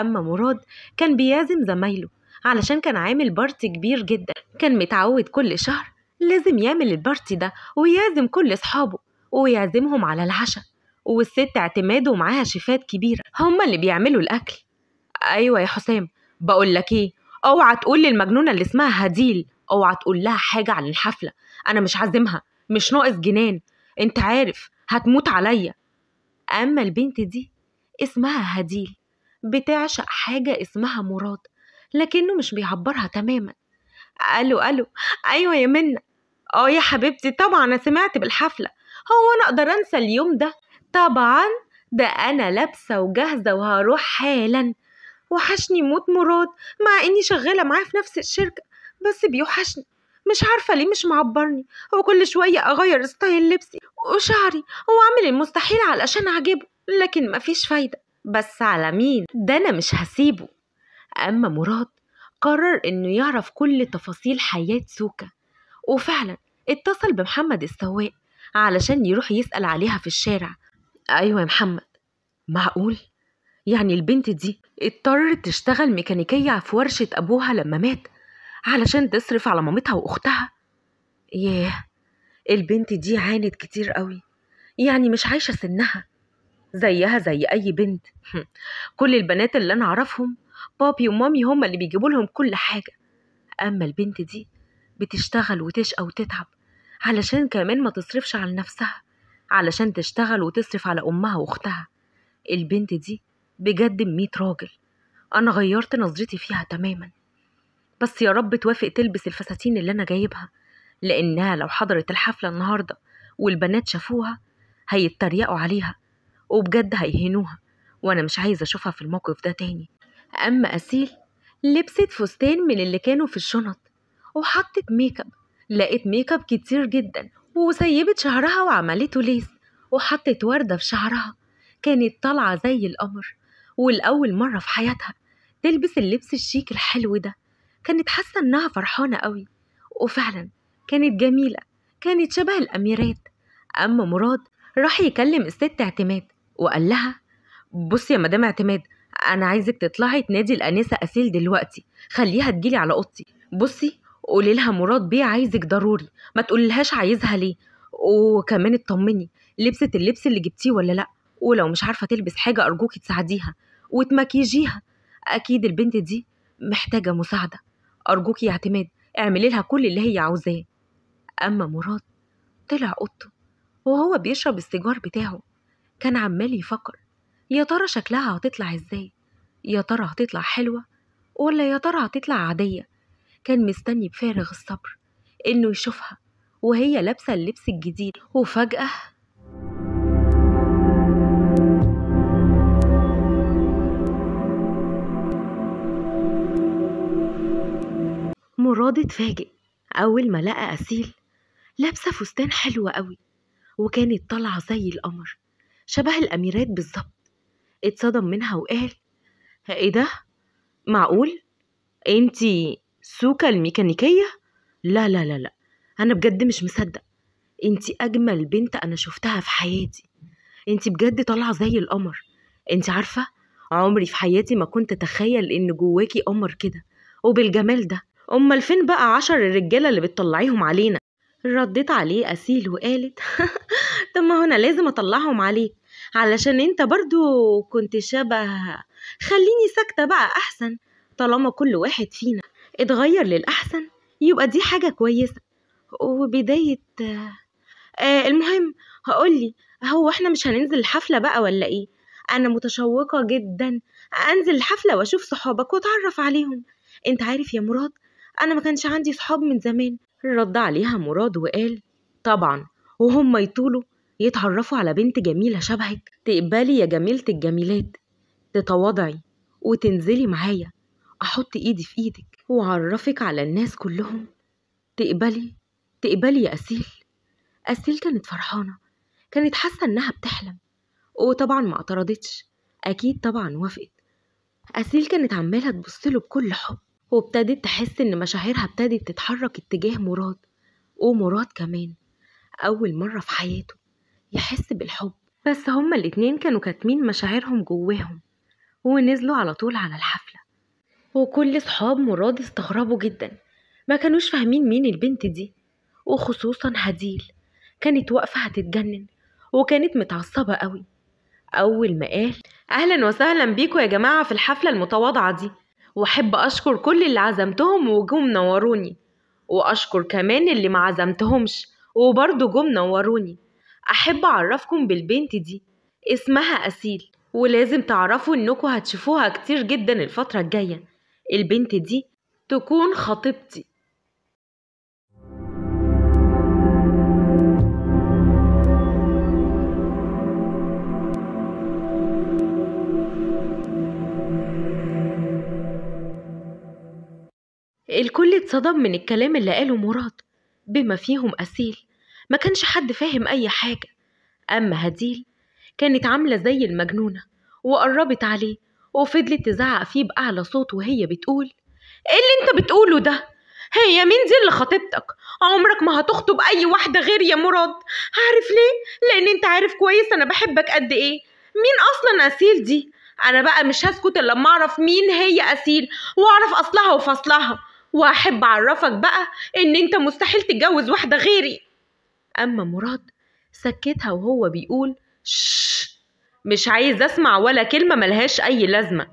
اما مراد كان بيازم زمايله علشان كان عامل بارتي كبير جدا كان متعود كل شهر لازم يعمل البارتي ده ويعزم كل أصحابه ويعزمهم على العشاء والست اعتماد ومعاها شيفات كبيرة هما اللي بيعملوا الأكل أيوة يا حسام بقول لك إيه اوعى تقول للمجنونة اللي اسمها هديل اوعى تقول لها حاجة عن الحفلة أنا مش عازمها مش ناقص جنان أنت عارف هتموت عليا أما البنت دي اسمها هديل بتعشق حاجة اسمها مراد لكنه مش بيعبرها تماما ألو ألو أيوة يا منة اه يا حبيبتي طبعا انا سمعت بالحفلة هو انا اقدر انسى اليوم ده طبعا ده انا لابسة وجاهزة وهروح حالا وحشني موت مراد مع اني شغالة معاه في نفس الشركة بس بيوحشني مش عارفة ليه مش معبرني هو كل شوية أغير ستايل لبسي وشعري وأعمل المستحيل علشان أعجبه لكن مفيش فايدة بس على مين ده أنا مش هسيبه أما مراد قرر إنه يعرف كل تفاصيل حياة سوكا وفعلا اتصل بمحمد السواق علشان يروح يسأل عليها في الشارع أيوة يا محمد معقول؟ يعني البنت دي اضطرت تشتغل ميكانيكية في ورشة أبوها لما مات علشان تصرف على مامتها وأختها ياه البنت دي عانت كتير قوي يعني مش عايشة سنها زيها زي أي بنت كل البنات اللي أنا أعرفهم بابي ومامي هما اللي بيجيبوا لهم كل حاجة أما البنت دي بتشتغل وتشقى وتتعب علشان كمان ما تصرفش على نفسها علشان تشتغل وتصرف على أمها وأختها البنت دي بجد بمية راجل أنا غيرت نظرتي فيها تماما بس يا رب توافق تلبس الفساتين اللي أنا جايبها لأنها لو حضرت الحفلة النهاردة والبنات شافوها هيتريقوا عليها وبجد هيهنوها وأنا مش عايزة أشوفها في الموقف ده تاني أما أسيل لبست فستان من اللي كانوا في الشنط وحطت ميك اب لقيت ميك اب كتير جدا وسيبت شعرها وعملته ليس وحطت وردة في شعرها كانت طالعة زي القمر والأول مرة في حياتها تلبس اللبس الشيك الحلو ده كانت حاسة إنها فرحانة قوي وفعلا كانت جميلة كانت شبه الأميرات أما مراد راح يكلم الست اعتماد وقال لها بصي يا مدام اعتماد أنا عايزك تطلعي تنادي الأنسة أسيل دلوقتي خليها تجيلي على أوضتي بصي قولي لها مراد بيه عايزك ضروري ما تقوليلهاش عايزها ليه وكمان اطمني لبست اللبس اللي جبتيه ولا لا ولو مش عارفه تلبس حاجه ارجوكي تساعديها وتمكيجيها اكيد البنت دي محتاجه مساعده ارجوكي يا اعتماد اعملي لها كل اللي هي عاوزاه اما مراد طلع اوضته وهو بيشرب السيجار بتاعه كان عمال يفكر يا ترى شكلها هتطلع ازاي يا ترى هتطلع حلوه ولا يا ترى هتطلع عاديه كان مستني بفارغ الصبر إنه يشوفها وهي لابسة اللبس الجديد وفجأة مراد اتفاجئ أول ما لقى أسيل لابسة فستان حلو قوي وكانت طالعة زي القمر شبه الأميرات بالظبط اتصدم منها وقال ايه ده معقول انتي سوكا الميكانيكية لا لا لا لا أنا بجد مش مصدق انت أجمل بنت أنا شفتها في حياتي انت بجد طالعة زي القمر انت عارفة عمري في حياتي ما كنت أتخيل إن جواكي قمر كده وبالجمال ده أمال فين بقى عشر الرجالة اللي بتطلعيهم علينا ردت عليه أسيل وقالت طب ما هنا لازم أطلعهم عليك علشان انت برضو كنت شبه خليني ساكتة بقى أحسن طالما كل واحد فينا اتغير للأحسن يبقى دي حاجة كويسة وبداية آه المهم هقولي هو احنا مش هننزل الحفلة بقى ولا ايه انا متشوقة جدا انزل الحفلة واشوف صحابك واتعرف عليهم انت عارف يا مراد انا ما كانش عندي صحاب من زمان رد عليها مراد وقال طبعا وهم يطولوا يتعرفوا على بنت جميلة شبهك تقبلي يا جميلة الجميلات تتواضعي وتنزلي معايا احط ايدي في ايدك وعرفك على الناس كلهم تقبلي تقبلي يا أسيل أسيل كانت فرحانة كانت حاسة إنها بتحلم وطبعا ما اعترضتش أكيد طبعا وافقت أسيل كانت عمالة تبصله بكل حب وابتدت تحس إن مشاعرها ابتدت تتحرك اتجاه مراد ومراد كمان أول مرة في حياته يحس بالحب بس هما الاتنين كانوا كاتمين مشاعرهم جواهم ونزلوا على طول على الحفلة وكل صحاب مراد استغربوا جدا ما كانوش فاهمين مين البنت دي وخصوصا هديل كانت واقفة هتتجنن وكانت متعصبة قوي أول ما قال أهلا وسهلا بيكوا يا جماعة في الحفلة المتواضعة دي وأحب أشكر كل اللي عزمتهم وجم منوروني وأشكر كمان اللي ما عزمتهمش وبرضه جم منوروني أحب أعرفكم بالبنت دي اسمها أسيل ولازم تعرفوا إنكوا هتشوفوها كتير جدا الفترة الجاية البنت دي تكون خطيبتي الكل اتصدم من الكلام اللي قاله مراد بما فيهم أسيل ما كانش حد فاهم أي حاجة أما هديل كانت عاملة زي المجنونة وقربت عليه وفضلت تزعق فيه بأعلى صوت وهي بتقول ايه اللي انت بتقوله ده هي مين دي اللي خطيبتك عمرك ما هتخطب اي واحده غير يا مراد عارف ليه لان انت عارف كويس انا بحبك قد ايه مين اصلا اسيل دي انا بقى مش هسكت الا لما اعرف مين هي اسيل واعرف اصلها وفصلها واحب اعرفك بقى ان انت مستحيل تتجوز واحده غيري اما مراد سكتها وهو بيقول شش مش عايز اسمع ولا كلمه ملهاش اي لازمه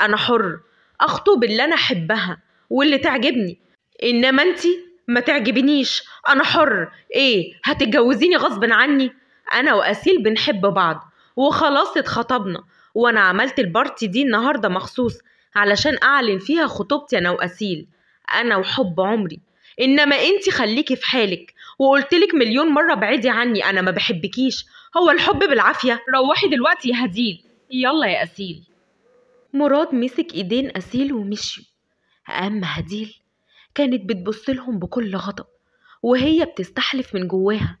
انا حر اخطب اللي انا احبها واللي تعجبني انما انتي ما تعجبنيش انا حر ايه هتتجوزيني غصب عني انا واسيل بنحب بعض وخلاص اتخطبنا وانا عملت البارتي دي النهارده مخصوص علشان اعلن فيها خطوبتي انا واسيل انا وحب عمري انما انتي خليكي في حالك وقلتلك مليون مره بعدي عني انا ما بحبكيش هو الحب بالعافية روحي دلوقتي يا هديل يلا يا أسيل مراد مسك إيدين أسيل ومشي أما هديل كانت بتبص لهم بكل غضب وهي بتستحلف من جواها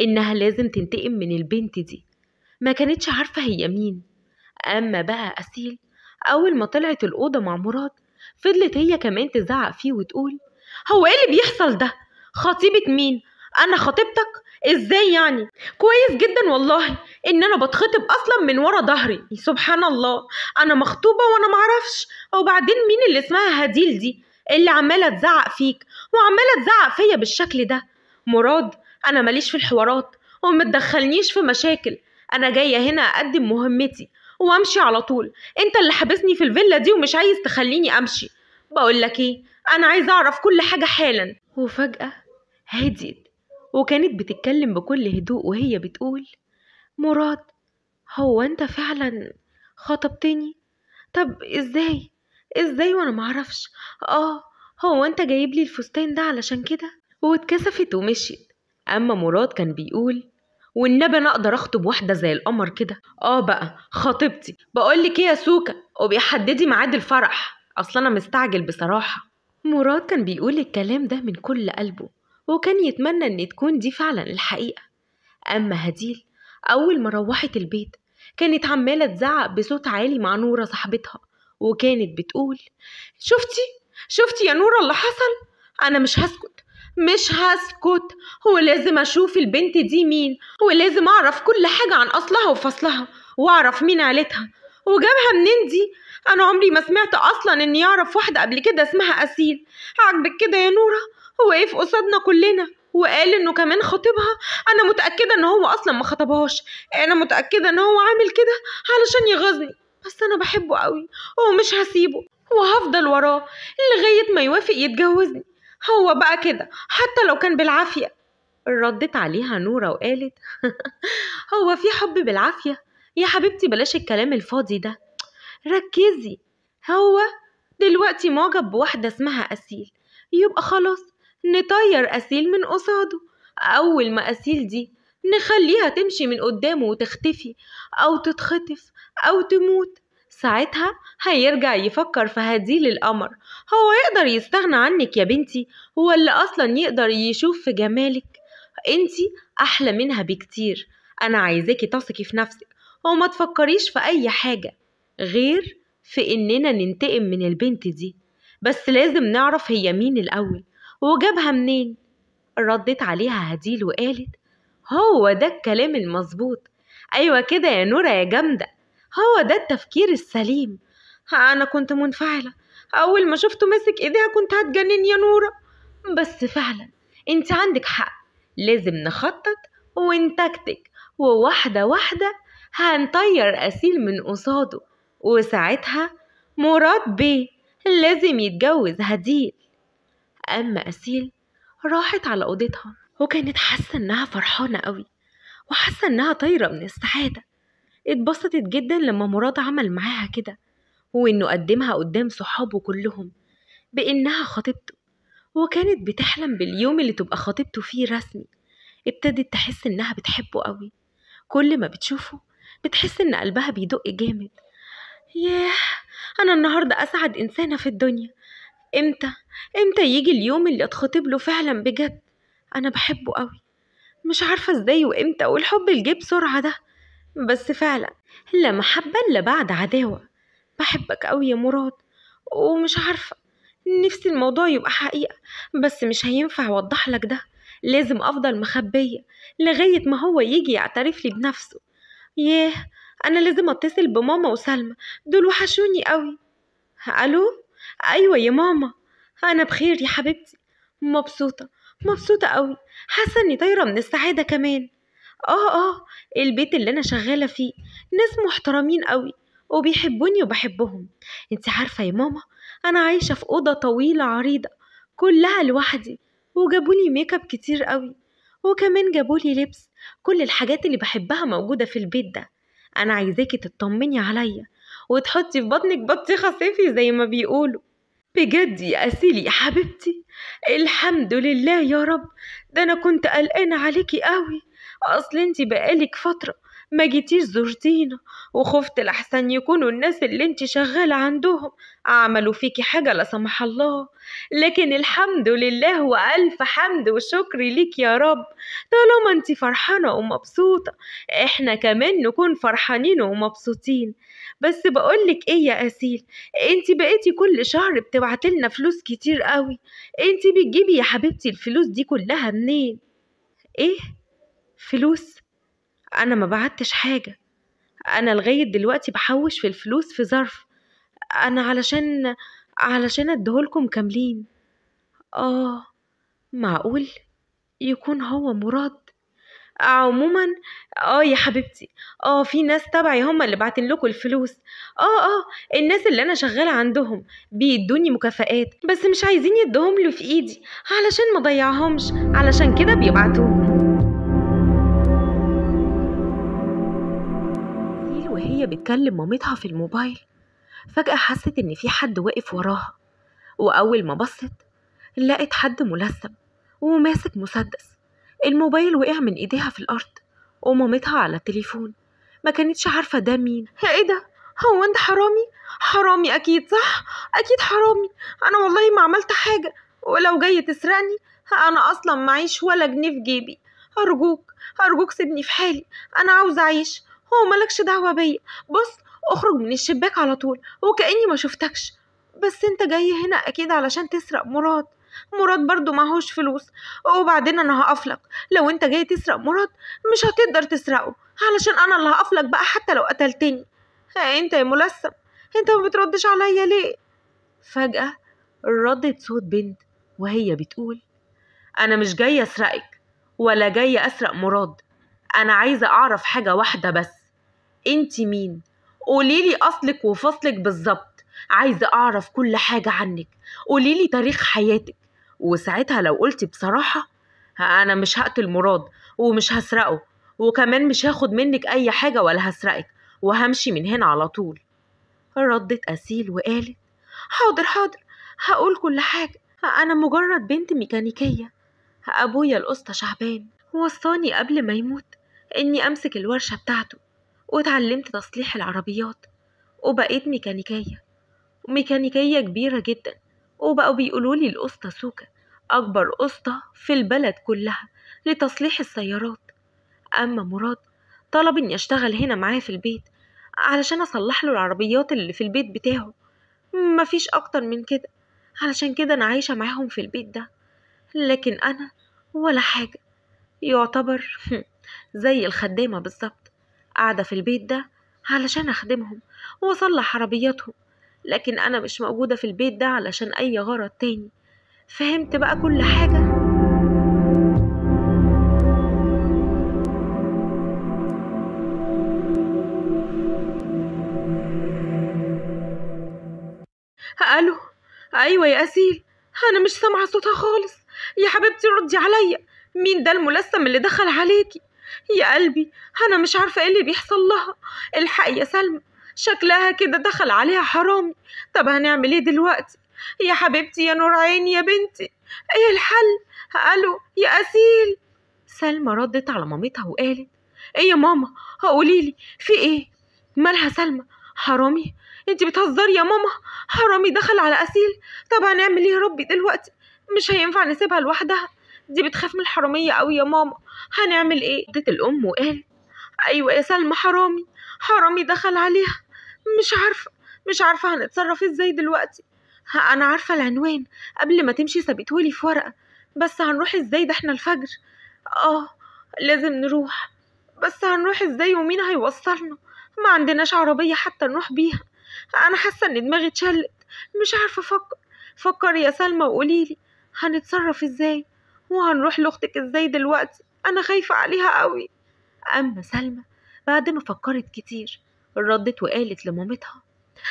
إنها لازم تنتقم من البنت دي ما كانتش عارفة هي مين أما بقى أسيل أول ما طلعت الأوضة مع مراد فضلت هي كمان تزعق فيه وتقول هو إيه اللي بيحصل ده؟ خطيبة مين؟ أنا خطيبتك؟ ازاي يعني كويس جدا والله ان انا بتخطب اصلا من ورا ظهري سبحان الله انا مخطوبه وانا معرفش وبعدين مين اللي اسمها هديل دي اللي عماله تزعق فيك وعماله تزعق فيا بالشكل ده مراد انا ماليش في الحوارات ومتدخلنيش في مشاكل انا جايه هنا اقدم مهمتي وامشي على طول انت اللي حابسني في الفيلا دي ومش عايز تخليني امشي بقول لك ايه انا عايزه اعرف كل حاجه حالا وفجاه هديت وكانت بتتكلم بكل هدوء وهي بتقول مراد هو انت فعلا خطبتني طب ازاي ازاي وانا معرفش اه هو انت جايب لي الفستان ده علشان كده واتكسفت ومشيت اما مراد كان بيقول والنبي انا اقدر اخطب واحده زي القمر كده اه بقى خطيبتي بقول لك ايه يا سوكا وبيحددي ميعاد الفرح اصل انا مستعجل بصراحه مراد كان بيقول الكلام ده من كل قلبه وكان يتمنى إن تكون دي فعلا الحقيقة أما هديل أول ما روحت البيت كانت عمالة تزعق بصوت عالي مع نورة صاحبتها وكانت بتقول شفتي شفتي يا نورة اللي حصل أنا مش هسكت مش هسكت ولازم أشوف البنت دي مين ولازم أعرف كل حاجة عن أصلها وفصلها وأعرف مين عيلتها وجابها منين دي أنا عمري ما سمعت أصلا إني أعرف واحدة قبل كده اسمها أسيل عاجبك كده يا نورة وقف إيه قصادنا كلنا وقال انه كمان خطيبها انا متاكده ان هو اصلا ما خطبهاش انا متاكده ان هو عامل كده علشان يغزني بس انا بحبه قوي ومش هسيبه وهفضل وراه لغايه ما يوافق يتجوزني هو بقى كده حتى لو كان بالعافيه ردت عليها نورة وقالت هو في حب بالعافية يا حبيبتي بلاش الكلام الفاضي ده ركزي هو دلوقتي معجب بواحدة اسمها أسيل يبقى خلاص نطير أسيل من قصاده أول ما أسيل دي نخليها تمشي من قدامه وتختفي أو تتخطف أو تموت ساعتها هيرجع يفكر في هديل القمر هو يقدر يستغنى عنك يا بنتي هو اللي أصلا يقدر يشوف في جمالك انتي أحلى منها بكتير أنا عايزاكي تثقي في نفسك وما تفكريش في أي حاجة غير في إننا ننتقم من البنت دي بس لازم نعرف هي مين الأول وجابها منين ردت عليها هديل وقالت هو ده الكلام المظبوط ايوه كده يا نورة يا جامدة هو ده التفكير السليم انا كنت منفعلة اول ما شفته ماسك ايديها كنت هتجنن يا نورة بس فعلا انت عندك حق لازم نخطط ونتكتك وواحدة واحدة هنطير أسيل من قصاده وساعتها مراد بيه لازم يتجوز هديل أما أسيل راحت على أوضتها وكانت حاسة إنها فرحانة قوي وحاسة إنها طايرة من السعادة اتبسطت جدا لما مراد عمل معاها كده وإنه قدمها قدام صحابه كلهم بإنها خطيبته وكانت بتحلم باليوم اللي تبقى خطيبته فيه رسمي ابتدت تحس إنها بتحبه قوي كل ما بتشوفه بتحس إن قلبها بيدق جامد ياه أنا النهاردة أسعد إنسانة في الدنيا امتى امتى يجي اليوم اللي اتخطب له فعلا بجد انا بحبه قوي مش عارفه ازاي وامتى والحب اللي جه بسرعه ده بس فعلا لا محبه الا بعد عداوه بحبك قوي يا مراد ومش عارفه نفسي الموضوع يبقى حقيقه بس مش هينفع اوضح لك ده لازم افضل مخبيه لغايه ما هو يجي يعترف لي بنفسه ياه انا لازم اتصل بماما وسلمى دول وحشوني قوي الو ايوه يا ماما انا بخير يا حبيبتي مبسوطه مبسوطه قوي حاسه اني طايره من السعاده كمان اه اه البيت اللي انا شغاله فيه ناس محترمين قوي وبيحبوني وبحبهم انت عارفه يا ماما انا عايشه في اوضه طويله عريضه كلها لوحدي وجابولي ميك اب كتير قوي وكمان جابولي لبس كل الحاجات اللي بحبها موجوده في البيت ده انا عايزاكي تطمني عليا وتحطي في بطنك بطيخه صيفي زي ما بيقولوا بجد يا أسيل يا حبيبتي الحمد لله يا رب ده أنا كنت قلقانة عليكي قوي أصل انتي بقالك فترة ما جيتيش زوجتينا وخفت لحسن يكونوا الناس اللي انت شغالة عندهم عملوا فيكي حاجة لا سمح الله لكن الحمد لله وألف حمد وشكر ليك يا رب طالما انت فرحانة ومبسوطة احنا كمان نكون فرحانين ومبسوطين بس بقولك ايه يا أسيل انت بقيتي كل شهر بتبعتلنا فلوس كتير قوي انت بتجيبي يا حبيبتي الفلوس دي كلها منين ايه فلوس أنا ما بعتش حاجة أنا لغاية دلوقتي بحوش في الفلوس في ظرف أنا علشان علشان ادهولكم كاملين آه معقول يكون هو مراد عموما اه يا حبيبتي اه في ناس تبعي هم اللي بعتن لكم الفلوس اه اه الناس اللي انا شغاله عندهم بيدوني مكافآت بس مش عايزين يدهم له في ايدي علشان ما ضيعهمش علشان كده بيبعتوهم بتكلم مامتها في الموبايل فجأة حست إن في حد واقف وراها وأول ما بصت لقت حد ملثم وماسك مسدس الموبايل وقع من إيديها في الأرض ومامتها على التليفون ما كانتش عارفة ده مين إيه ده هو أنت حرامي حرامي أكيد صح أكيد حرامي أنا والله ما عملت حاجة ولو جاي تسرقني أنا أصلا معيش ولا جنيه في جيبي أرجوك أرجوك سيبني في حالي أنا عاوزة أعيش هو مالكش دعوة بيا بص اخرج من الشباك على طول وكأني ما شفتكش بس انت جاي هنا اكيد علشان تسرق مراد مراد برضو معهوش فلوس وبعدين انا هقفلك لو انت جاي تسرق مراد مش هتقدر تسرقه علشان انا اللي هقفلك بقى حتى لو قتلتني ها إيه انت يا ملثم انت ما بتردش عليا ليه فجأة ردت صوت بنت وهي بتقول انا مش جاية اسرقك ولا جاية اسرق مراد أنا عايزة أعرف حاجة واحدة بس أنت مين؟ قوليلي أصلك وفصلك بالظبط عايزة أعرف كل حاجة عنك قوليلي تاريخ حياتك وساعتها لو قلتي بصراحة أنا مش هقتل مراد ومش هسرقه وكمان مش هاخد منك أي حاجة ولا هسرقك وهمشي من هنا على طول ردت أسيل وقالت حاضر حاضر هقول كل حاجة أنا مجرد بنت ميكانيكية أبويا القسطى شعبان وصاني قبل ما يموت إني أمسك الورشة بتاعته واتعلمت تصليح العربيات وبقيت ميكانيكية وميكانيكية كبيرة جدا وبقوا بيقولولي القسطة سوكا أكبر قسطة في البلد كلها لتصليح السيارات أما مراد طلب إني أشتغل هنا معاه في البيت علشان أصلح له العربيات اللي في البيت بتاعه مفيش أكتر من كده علشان كده أنا عايشة معاهم في البيت ده لكن أنا ولا حاجة يعتبر زي الخدامة بالظبط قاعدة في البيت ده علشان أخدمهم وأصلح عربياتهم لكن أنا مش موجودة في البيت ده علشان أي غرض تاني فهمت بقى كل حاجة ألو أيوة يا أسيل أنا مش سامعة صوتها خالص يا حبيبتي ردي عليا مين ده الملثم اللي دخل عليكي يا قلبي أنا مش عارفة إيه اللي بيحصل لها الحق يا سلمى شكلها كده دخل عليها حرامي طب هنعمل إيه دلوقتي يا حبيبتي يا نور عيني يا بنتي إيه الحل ألو يا أسيل سلمى ردت على مامتها وقالت إيه يا ماما قوليلي في إيه مالها سلمى حرامي انت بتهزري يا ماما حرامي دخل على اسيل طب هنعمل ايه يا ربي دلوقتي مش هينفع نسيبها لوحدها دي بتخاف من الحراميه قوي يا ماما هنعمل ايه اديت الام وقال ايوه يا سلمى حرامي حرامي دخل عليها مش عارفه مش عارفه هنتصرف ازاي دلوقتي انا عارفه العنوان قبل ما تمشي سابتهولي في ورقه بس هنروح ازاي ده احنا الفجر اه لازم نروح بس هنروح ازاي ومين هيوصلنا ما عندناش عربيه حتى نروح بيها انا حاسه ان دماغي اتشلت مش عارفه افكر فكري يا سلمى وقوليلي هنتصرف ازاي وهنروح لاختك ازاي دلوقتي أنا خايفة عليها قوي أما سلمى بعد ما فكرت كتير ردت وقالت لمامتها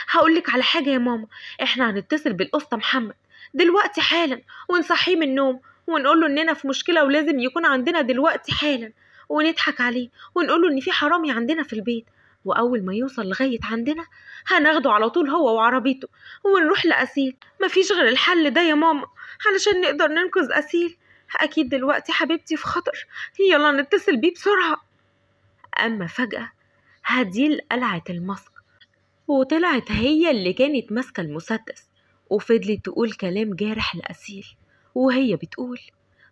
هقولك على حاجة يا ماما احنا هنتصل بالقسطى محمد دلوقتي حالا ونصحيه من النوم ونقوله اننا في مشكله ولازم يكون عندنا دلوقتي حالا ونضحك عليه ونقوله ان في حرامي عندنا في البيت واول ما يوصل لغايه عندنا هناخده على طول هو وعربيته ونروح لاسيل مفيش غير الحل ده يا ماما علشان نقدر ننقذ اسيل أكيد دلوقتي حبيبتي في خطر يلا نتصل بيه بسرعة أما فجأة هديل قلعت الماسك وطلعت هي اللي كانت ماسكة المسدس وفضلت تقول كلام جارح لأسيل وهي بتقول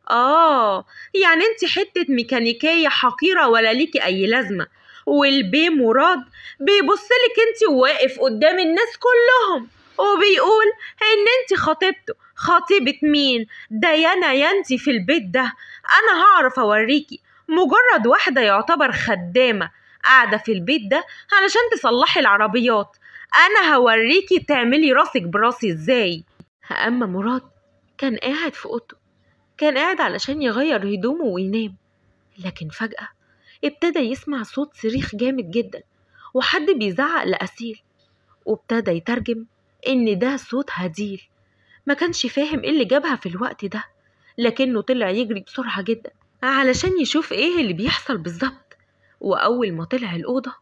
آه يعني انت حتة ميكانيكية حقيرة ولا ليكي أي لازمة والبي مراد بيبصلك انت وواقف قدام الناس كلهم وبيقول ان انت خطيبته خطيبة مين ديانا ينتي في البيت ده أنا هعرف أوريكي مجرد واحدة يعتبر خدامة قاعدة في البيت ده علشان تصلحي العربيات أنا هوريكي تعملي راسك براسي إزاي أما مراد كان قاعد في أوضته كان قاعد علشان يغير هدومه وينام لكن فجأة ابتدى يسمع صوت صريخ جامد جدا وحد بيزعق لأسيل وابتدى يترجم إن ده صوت هديل ما كانش فاهم ايه اللي جابها في الوقت ده لكنه طلع يجري بسرعة جدا علشان يشوف ايه اللي بيحصل بالظبط وأول ما طلع الأوضة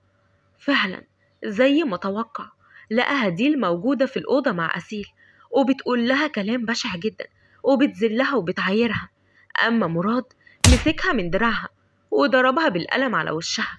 فعلا زي ما توقع لقى هديل موجودة في الأوضة مع أسيل وبتقول لها كلام بشع جدا وبتذلها وبتعايرها أما مراد مسكها من دراعها وضربها بالقلم على وشها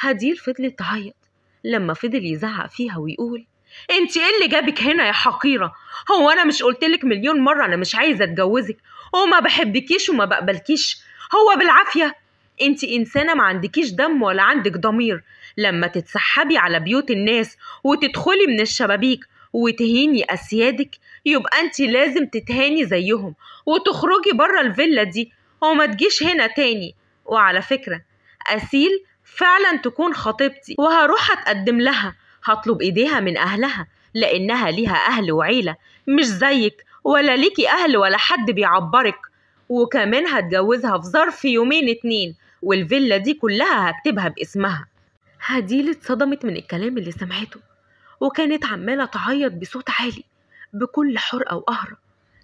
هديل فضلت تعيط لما فضل يزعق فيها ويقول انت ايه اللي جابك هنا يا حقيرة هو انا مش قلتلك مليون مرة انا مش عايزة اتجوزك وما بحبكيش وما بقبلكيش هو بالعافية انت انسانة ما عندكيش دم ولا عندك ضمير لما تتسحبي على بيوت الناس وتدخلي من الشبابيك وتهيني اسيادك يبقى انت لازم تتهاني زيهم وتخرجي بره الفيلا دي وما تجيش هنا تاني وعلى فكرة أسيل فعلا تكون خطيبتي وهروح أتقدم لها هطلب إيديها من أهلها لأنها ليها أهل وعيلة مش زيك ولا ليكي أهل ولا حد بيعبرك وكمان هتجوزها في ظرف يومين اتنين والفيلا دي كلها هكتبها باسمها هديل اتصدمت من الكلام اللي سمعته وكانت عمالة تعيط بصوت عالي بكل حرقة وقهرة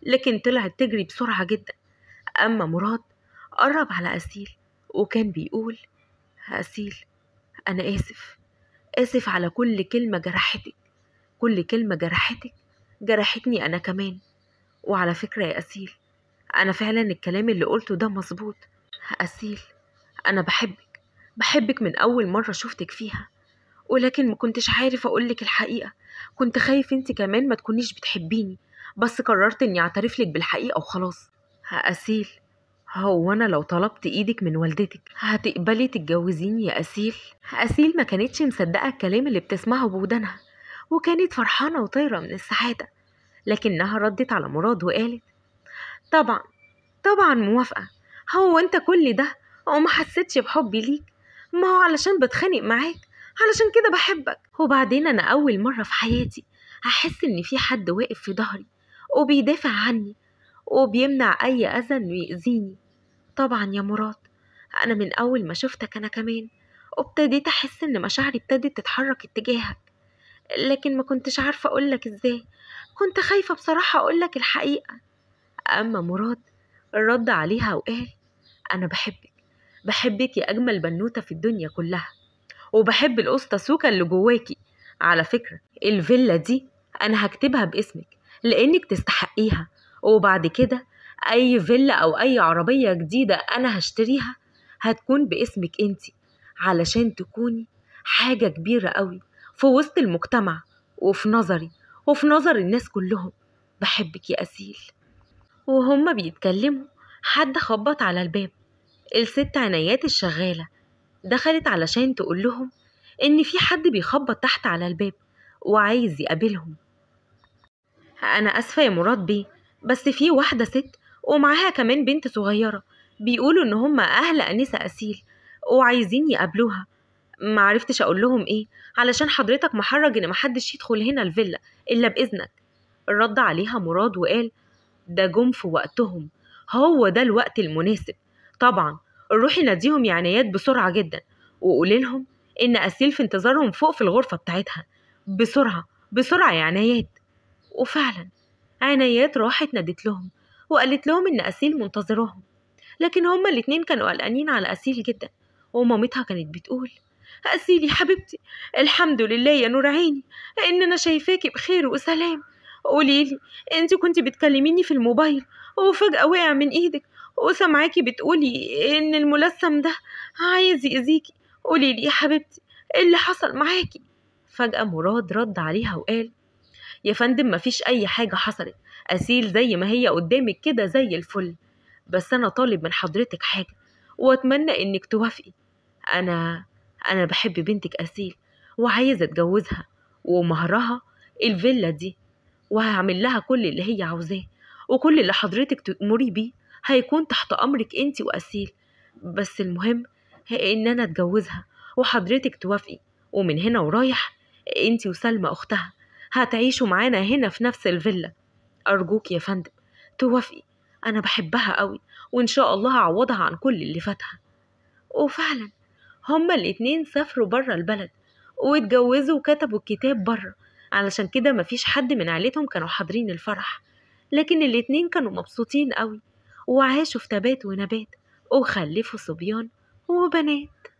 لكن طلعت تجري بسرعة جدا أما مراد قرب على أسيل وكان بيقول أسيل أنا آسف آسف على كل كلمة جرحتك كل كلمة جرحتك جرحتني أنا كمان وعلى فكرة يا أسيل أنا فعلا الكلام اللي قلته ده مظبوط أسيل أنا بحبك بحبك من أول مرة شفتك فيها ولكن ما كنتش عارف أقولك الحقيقة كنت خايف أنت كمان ما تكونيش بتحبيني بس قررت إني أعترفلك بالحقيقة وخلاص أسيل هو انا لو طلبت ايدك من والدتك هتقبلي تتجوزيني يا اسيل اسيل ما كانتش مصدقه الكلام اللي بتسمعه بودانها وكانت فرحانه وطايره من السعاده لكنها ردت على مراد وقالت طبعا طبعا موافقه هو انت كل ده وما حسيتش بحبي ليك ما هو علشان بتخانق معاك علشان كده بحبك وبعدين انا اول مره في حياتي هحس ان في حد واقف في ظهري وبيدافع عني وبيمنع اي اذى انه يأذيني طبعا يا مراد أنا من أول ما شفتك أنا كمان وابتديت أحس إن مشاعري ابتدت تتحرك اتجاهك لكن ما كنتش عارفة أقولك إزاي كنت خايفة بصراحة أقولك الحقيقة أما مراد رد عليها وقال أنا بحبك بحبك يا أجمل بنوتة في الدنيا كلها وبحب القصة سوكا اللي جواكي على فكرة الفيلا دي أنا هكتبها باسمك لأنك تستحقيها وبعد كده اي فيلا او اي عربيه جديده انا هشتريها هتكون باسمك انت علشان تكوني حاجه كبيره قوي في وسط المجتمع وفي نظري وفي نظر الناس كلهم بحبك يا أسيل وهما بيتكلموا حد خبط على الباب الست عنايات الشغالة دخلت علشان تقول لهم إن في حد بيخبط تحت على الباب وعايز يقابلهم أنا آسفة يا مراد بيه بس في واحدة ست ومعاها كمان بنت صغيرة بيقولوا إن هما أهل أنسة أسيل وعايزين يقابلوها معرفتش أقول لهم إيه علشان حضرتك محرج إن محدش يدخل هنا الفيلا إلا بإذنك رد عليها مراد وقال ده جم في وقتهم هو ده الوقت المناسب طبعا روحي ناديهم يا عنايات بسرعة جدا وقولي لهم إن أسيل في انتظارهم فوق في الغرفة بتاعتها بسرعة بسرعة يا عنايات وفعلا عنايات راحت نادت لهم وقالت لهم إن أسيل منتظرهم لكن هما الاتنين كانوا قلقانين على أسيل جدا ومامتها كانت بتقول أسيلي حبيبتي الحمد لله يا نور عيني إننا شايفاكي بخير وسلام قوليلي انت كنت بتكلميني في الموبايل وفجأة وقع من ايدك وسامعاكي بتقولي ان الملثم ده عايز يأذيكي قوليلي يا حبيبتي ايه اللي حصل معاكي فجأة مراد رد عليها وقال يا فندم مفيش أي حاجة حصلت أسيل زي ما هي قدامك كده زي الفل بس أنا طالب من حضرتك حاجة وأتمنى إنك توافقي أنا أنا بحب بنتك أسيل وعايزة أتجوزها ومهرها الفيلا دي وهعمل لها كل اللي هي عاوزاه وكل اللي حضرتك تأمري بيه هيكون تحت أمرك أنت وأسيل بس المهم إن أنا أتجوزها وحضرتك توافقي ومن هنا ورايح أنت وسلمى أختها هتعيشوا معانا هنا في نفس الفيلا أرجوك يا فندم توافقي أنا بحبها قوي وإن شاء الله هعوضها عن كل اللي فاتها وفعلا هما الاتنين سافروا برا البلد واتجوزوا وكتبوا الكتاب برا علشان كده مفيش حد من عيلتهم كانوا حاضرين الفرح لكن الاتنين كانوا مبسوطين قوي وعاشوا في تبات ونبات وخلفوا صبيان وبنات